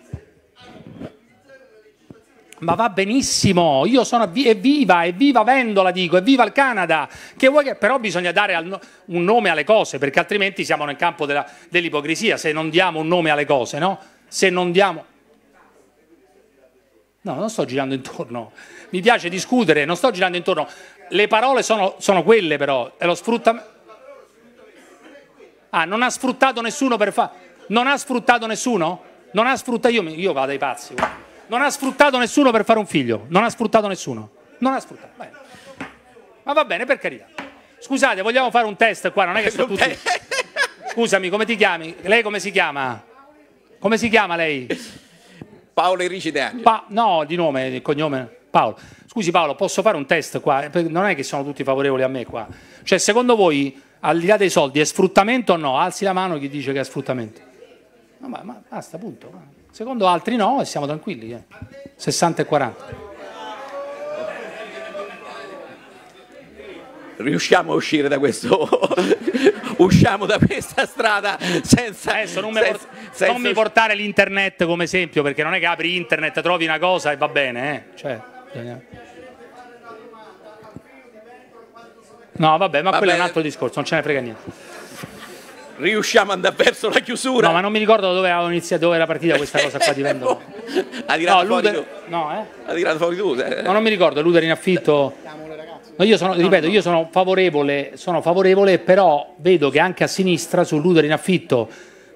Ma va benissimo, io sono evviva, evviva Vendola dico, evviva il Canada, che vuoi che... però bisogna dare un nome alle cose, perché altrimenti siamo nel campo dell'ipocrisia se non diamo un nome alle cose, no? Se non diamo... No, non sto girando intorno, mi piace discutere, non sto girando intorno, le parole sono, sono quelle però, è lo sfruttamento... Ah, non ha sfruttato nessuno per fare... Non ha sfruttato nessuno? Non ha sfruttato... Io, io vado ai pazzi. Guarda. Non ha sfruttato nessuno per fare un figlio. Non ha sfruttato nessuno. Non ha sfruttato. Bene. Ma va bene, per carità. Scusate, vogliamo fare un test qua? Non è che sto tutti... Scusami, come ti chiami? Lei come si chiama? Come si chiama lei? Paolo Enrici De Pa no, di nome, di cognome. Paolo. Scusi Paolo, posso fare un test qua? Non è che sono tutti favorevoli a me qua. Cioè, secondo voi al di là dei soldi, è sfruttamento o no? Alzi la mano chi dice che è sfruttamento. No, ma, ma basta, punto. Secondo altri no e siamo tranquilli. Eh. 60 e 40. riusciamo a uscire da questo usciamo da questa strada senza adesso non mi, senza, por senza... Non mi portare l'internet come esempio perché non è che apri internet trovi una cosa e va bene eh? cioè, No, vabbè, ma vabbè. quello è un altro discorso, non ce ne frega niente. Riusciamo ad andare verso la chiusura. No, ma non mi ricordo dove avevo iniziato, dove era partita questa cosa qua di vendolo. ha tirato no, Luder... fuori tu. No, eh? Ha tirato fuori tu. Eh. No, non mi ricordo, Luder in affitto. No, io sono, ripeto, io sono favorevole, sono favorevole, però vedo che anche a sinistra su Luder in affitto,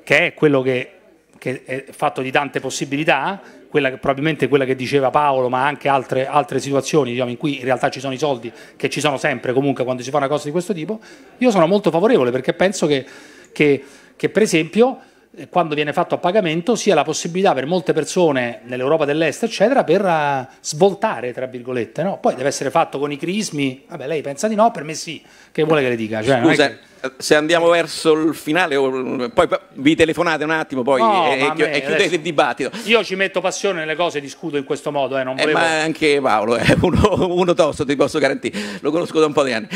che è quello che, che è fatto di tante possibilità, quella probabilmente quella che diceva Paolo, ma anche altre, altre situazioni diciamo, in cui in realtà ci sono i soldi che ci sono sempre comunque quando si fa una cosa di questo tipo, io sono molto favorevole perché penso che, che, che per esempio eh, quando viene fatto a pagamento sia la possibilità per molte persone nell'Europa dell'Est, eccetera, per uh, svoltare, tra virgolette. No? Poi deve essere fatto con i crismi, vabbè lei pensa di no, per me sì, che vuole che le dica. Cioè, Scusa, eh, se andiamo verso il finale, mm, poi vi telefonate un attimo poi no, e, e, e chiudete il dibattito. Io ci metto passione nelle cose, e discuto in questo modo. Eh, volevo... eh, ma anche Paolo è eh, uno, uno tosto, ti posso garantire, lo conosco da un po' di anni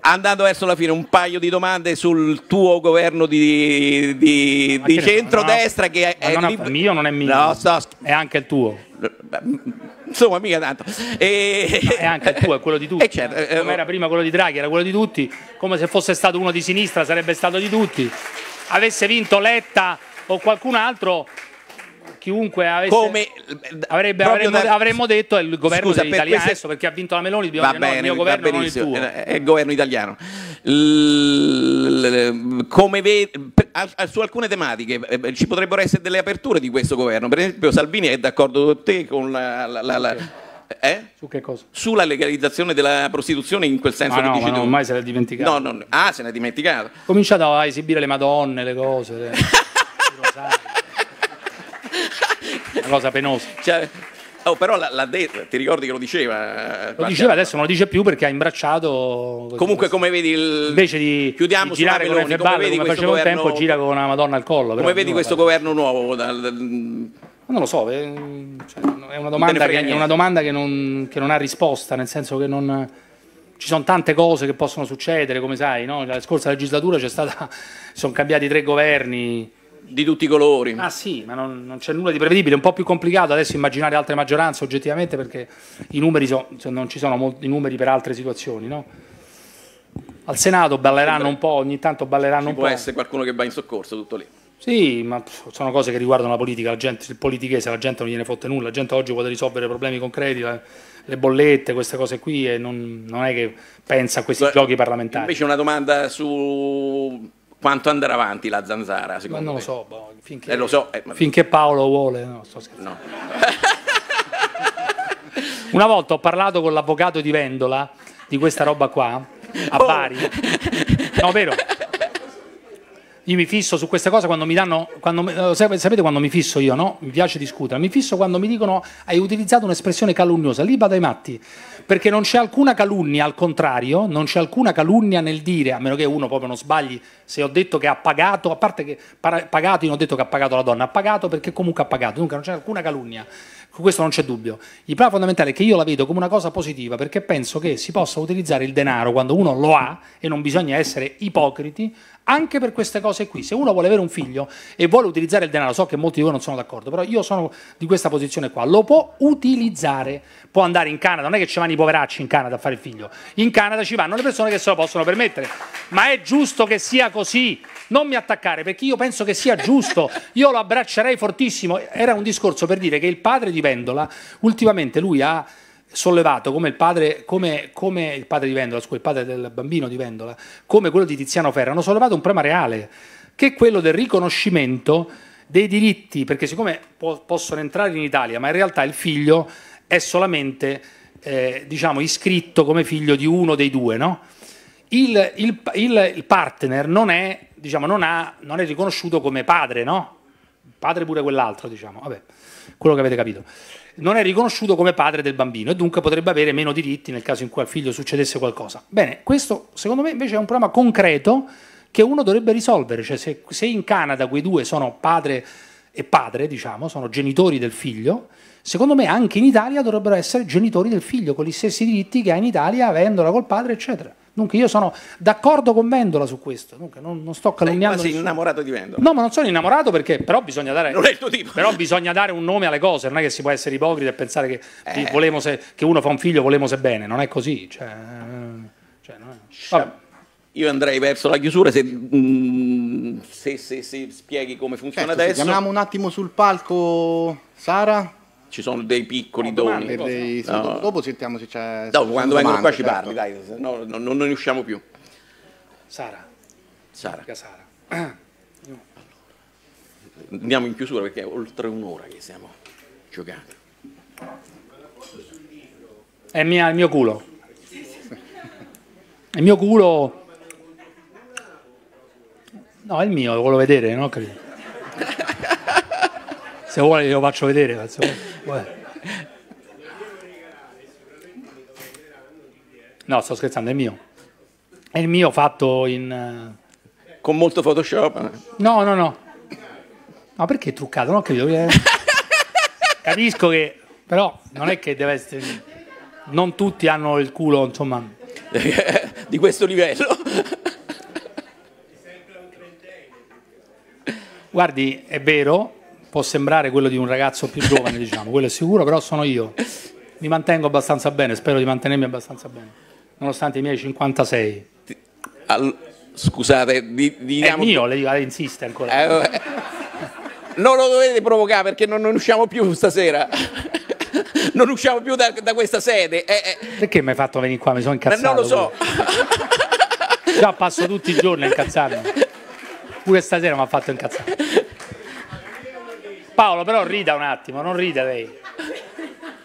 andando verso la fine, un paio di domande sul tuo governo di, di, di centrodestra. No, che è, non è mio, non è mio, no, so, è anche il tuo. Insomma, mica tanto. E... No, è anche il tuo, è quello di eh, tutti. Certo, eh, Come era prima quello di Draghi, era quello di tutti. Come se fosse stato uno di sinistra, sarebbe stato di tutti. Avesse vinto Letta o qualcun altro, chiunque avesse, Come, avrebbe, avremmo, da, avremmo, detto è il governo scusa, per italiano queste... perché ha vinto la Meloni dobbiamo va dire, bene, no, il mio governo non è il tuo è il governo italiano Come ve, su alcune tematiche eh, ci potrebbero essere delle aperture di questo governo per esempio Salvini è d'accordo con te con la, la, la, la eh? Su che cosa? Sulla legalizzazione della prostituzione in quel senso ma ah, che no, dici no, tu. ormai se l'ha dimenticato. No, no, ah, se l'ha dimenticato. Cominciato a esibire le madonne, le cose. Le... cosa penosa. Cioè, Oh, però l'ha detto, ti ricordi che lo diceva? Lo diceva, adesso non lo dice più perché ha imbracciato. Comunque, come vedi, il... invece di, di girare con le balle come, come facevo un tempo, gira con una Madonna al collo. Come vedi questo governo nuovo? Dal, dal... Non lo so, eh, cioè, è una domanda, che, è una domanda che, non, che, non, ha risposta, nel senso che non, Ci sono tante cose che possono succedere, come sai, no? la scorsa legislatura c'è stata, sono cambiati tre governi, di tutti i colori. Ah sì, ma non, non c'è nulla di prevedibile, è un po' più complicato adesso immaginare altre maggioranze oggettivamente perché i numeri so, non ci sono molti numeri per altre situazioni, no? Al Senato balleranno un po', ogni tanto balleranno ci un può po'. Può essere qualcuno che va in soccorso, tutto lì. Sì, ma sono cose che riguardano la politica, la gente, il politichese, la gente non gliene fotte nulla, la gente oggi vuole risolvere problemi concreti, la, le bollette, queste cose qui, e non, non è che pensa a questi Beh, giochi parlamentari. Invece una domanda su quanto andrà avanti la zanzara, secondo ma non lo so, boh, finché, eh, lo so eh, ma... finché, Paolo vuole, no, sto scherzando. No. Una volta ho parlato con l'avvocato di Vendola di questa roba qua, a oh. Bari. No, vero? Io mi fisso su queste cose quando mi danno, quando, eh, sapete quando mi fisso io, no? Mi piace discutere, mi fisso quando mi dicono hai utilizzato un'espressione calunniosa, lì vado ai matti, perché non c'è alcuna calunnia, al contrario, non c'è alcuna calunnia nel dire, a meno che uno proprio non sbagli, se ho detto che ha pagato, a parte che pagato, io non ho detto che ha pagato la donna, ha pagato perché comunque ha pagato, dunque non c'è alcuna calunnia. Su questo non c'è dubbio. Il problema fondamentale è che io la vedo come una cosa positiva perché penso che si possa utilizzare il denaro quando uno lo ha e non bisogna essere ipocriti anche per queste cose qui. Se uno vuole avere un figlio e vuole utilizzare il denaro, so che molti di voi non sono d'accordo, però io sono di questa posizione qua, lo può utilizzare, può andare in Canada, non è che ci vanno i poveracci in Canada a fare il figlio, in Canada ci vanno le persone che se lo possono permettere, ma è giusto che sia così non mi attaccare perché io penso che sia giusto, io lo abbraccerei fortissimo. Era un discorso per dire che il padre di Vendola, ultimamente lui ha sollevato come il padre, come, come il padre di Vendola, scusa, il padre del bambino di Vendola, come quello di Tiziano Ferra, hanno sollevato un problema reale, che è quello del riconoscimento dei diritti, perché siccome po possono entrare in Italia, ma in realtà il figlio è solamente eh, diciamo, iscritto come figlio di uno dei due, no? il, il, il, partner non è diciamo, non, ha, non, è riconosciuto come padre, no? Padre pure quell'altro, diciamo, vabbè, quello che avete capito. Non è riconosciuto come padre del bambino e dunque potrebbe avere meno diritti nel caso in cui al figlio succedesse qualcosa. Bene, questo secondo me invece è un problema concreto che uno dovrebbe risolvere, cioè se, se in Canada quei due sono padre e padre, diciamo, sono genitori del figlio, secondo me anche in Italia dovrebbero essere genitori del figlio con gli stessi diritti che ha in Italia avendola col padre, eccetera. Dunque io sono d'accordo con Vendola su questo, Dunque non, non sto calunniando. Ma sei innamorato di Vendola? No, ma non sono innamorato perché però bisogna dare Non è il tuo tipo. Però bisogna dare un nome alle cose, non è che si può essere ipocriti e pensare che, eh. volemo se, che uno fa un figlio volemo se bene, non è così, cioè, cioè, no. Io andrei verso la chiusura se, mm, se, se, se spieghi come funziona certo, adesso. Chiamiamo un attimo sul palco Sara ci sono dei piccoli doni. Dei, no. dopo, sentiamo se c'è. Dopo, quando vengono qua ci certo. parli, dai, no, no, non ne usciamo più. Sara. Sara. Sara. Ah. Andiamo in chiusura perché è oltre un'ora che stiamo giocando. È mia, il mio culo. È il mio culo. No, è il mio, lo volevo vedere, no? Credo se vuole glielo faccio vedere. No, sto scherzando, è mio. È il mio fatto in... Eh, Con molto Photoshop? Eh. No, no, no. Ma perché è truccato? Non ho capito. Eh. Capisco che... Però non è che deve essere... Non tutti hanno il culo, insomma... di questo livello. Guardi, è vero, può sembrare quello di un ragazzo più giovane, diciamo, quello è sicuro, però sono io. Mi mantengo abbastanza bene, spero di mantenermi abbastanza bene, nonostante i miei 56. Ti, al, scusate, di, di, diciamo è mio, lei, lei insiste ancora. Eh, non lo dovete provocare perché non, non usciamo più stasera. non usciamo più da, da questa sede. Eh, eh. Perché mi hai fatto venire qua? Mi sono incazzato. Eh, Ma non lo so. Già passo tutti i giorni a incazzarmi. Pure stasera mi ha fatto incazzare. Paolo però rida un attimo, non rida lei.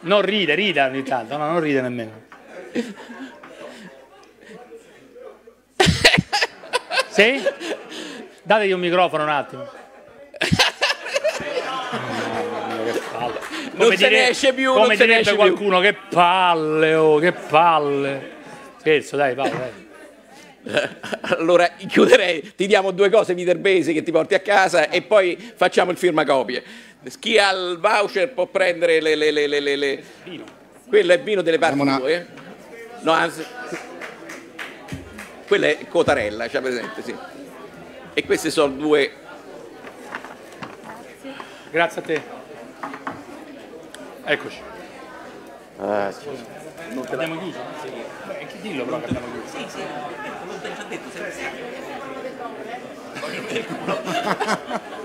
Non ride, rida ogni tanto, no, non ride nemmeno. Sì? Dategli un microfono un attimo. Come non se ne esce più, come non qualcuno, più. che palle, oh, che palle. Scherzo, dai, Paolo, dai. allora chiuderei, ti diamo due cose Viterbesi che ti porti a casa e poi facciamo il firmacopie. Chi ha il voucher può prendere le... le, le, le, le... Quello è vino delle parti una... tue? Eh. No, anzi... Quella è Cotarella, c'è presente, sì. E queste sono due... Grazie a te. Eccoci. Ah, non te l'abbiamo chiuso? Sì. Beh, dillo però che abbiamo chiuso. Sì, sì. de tu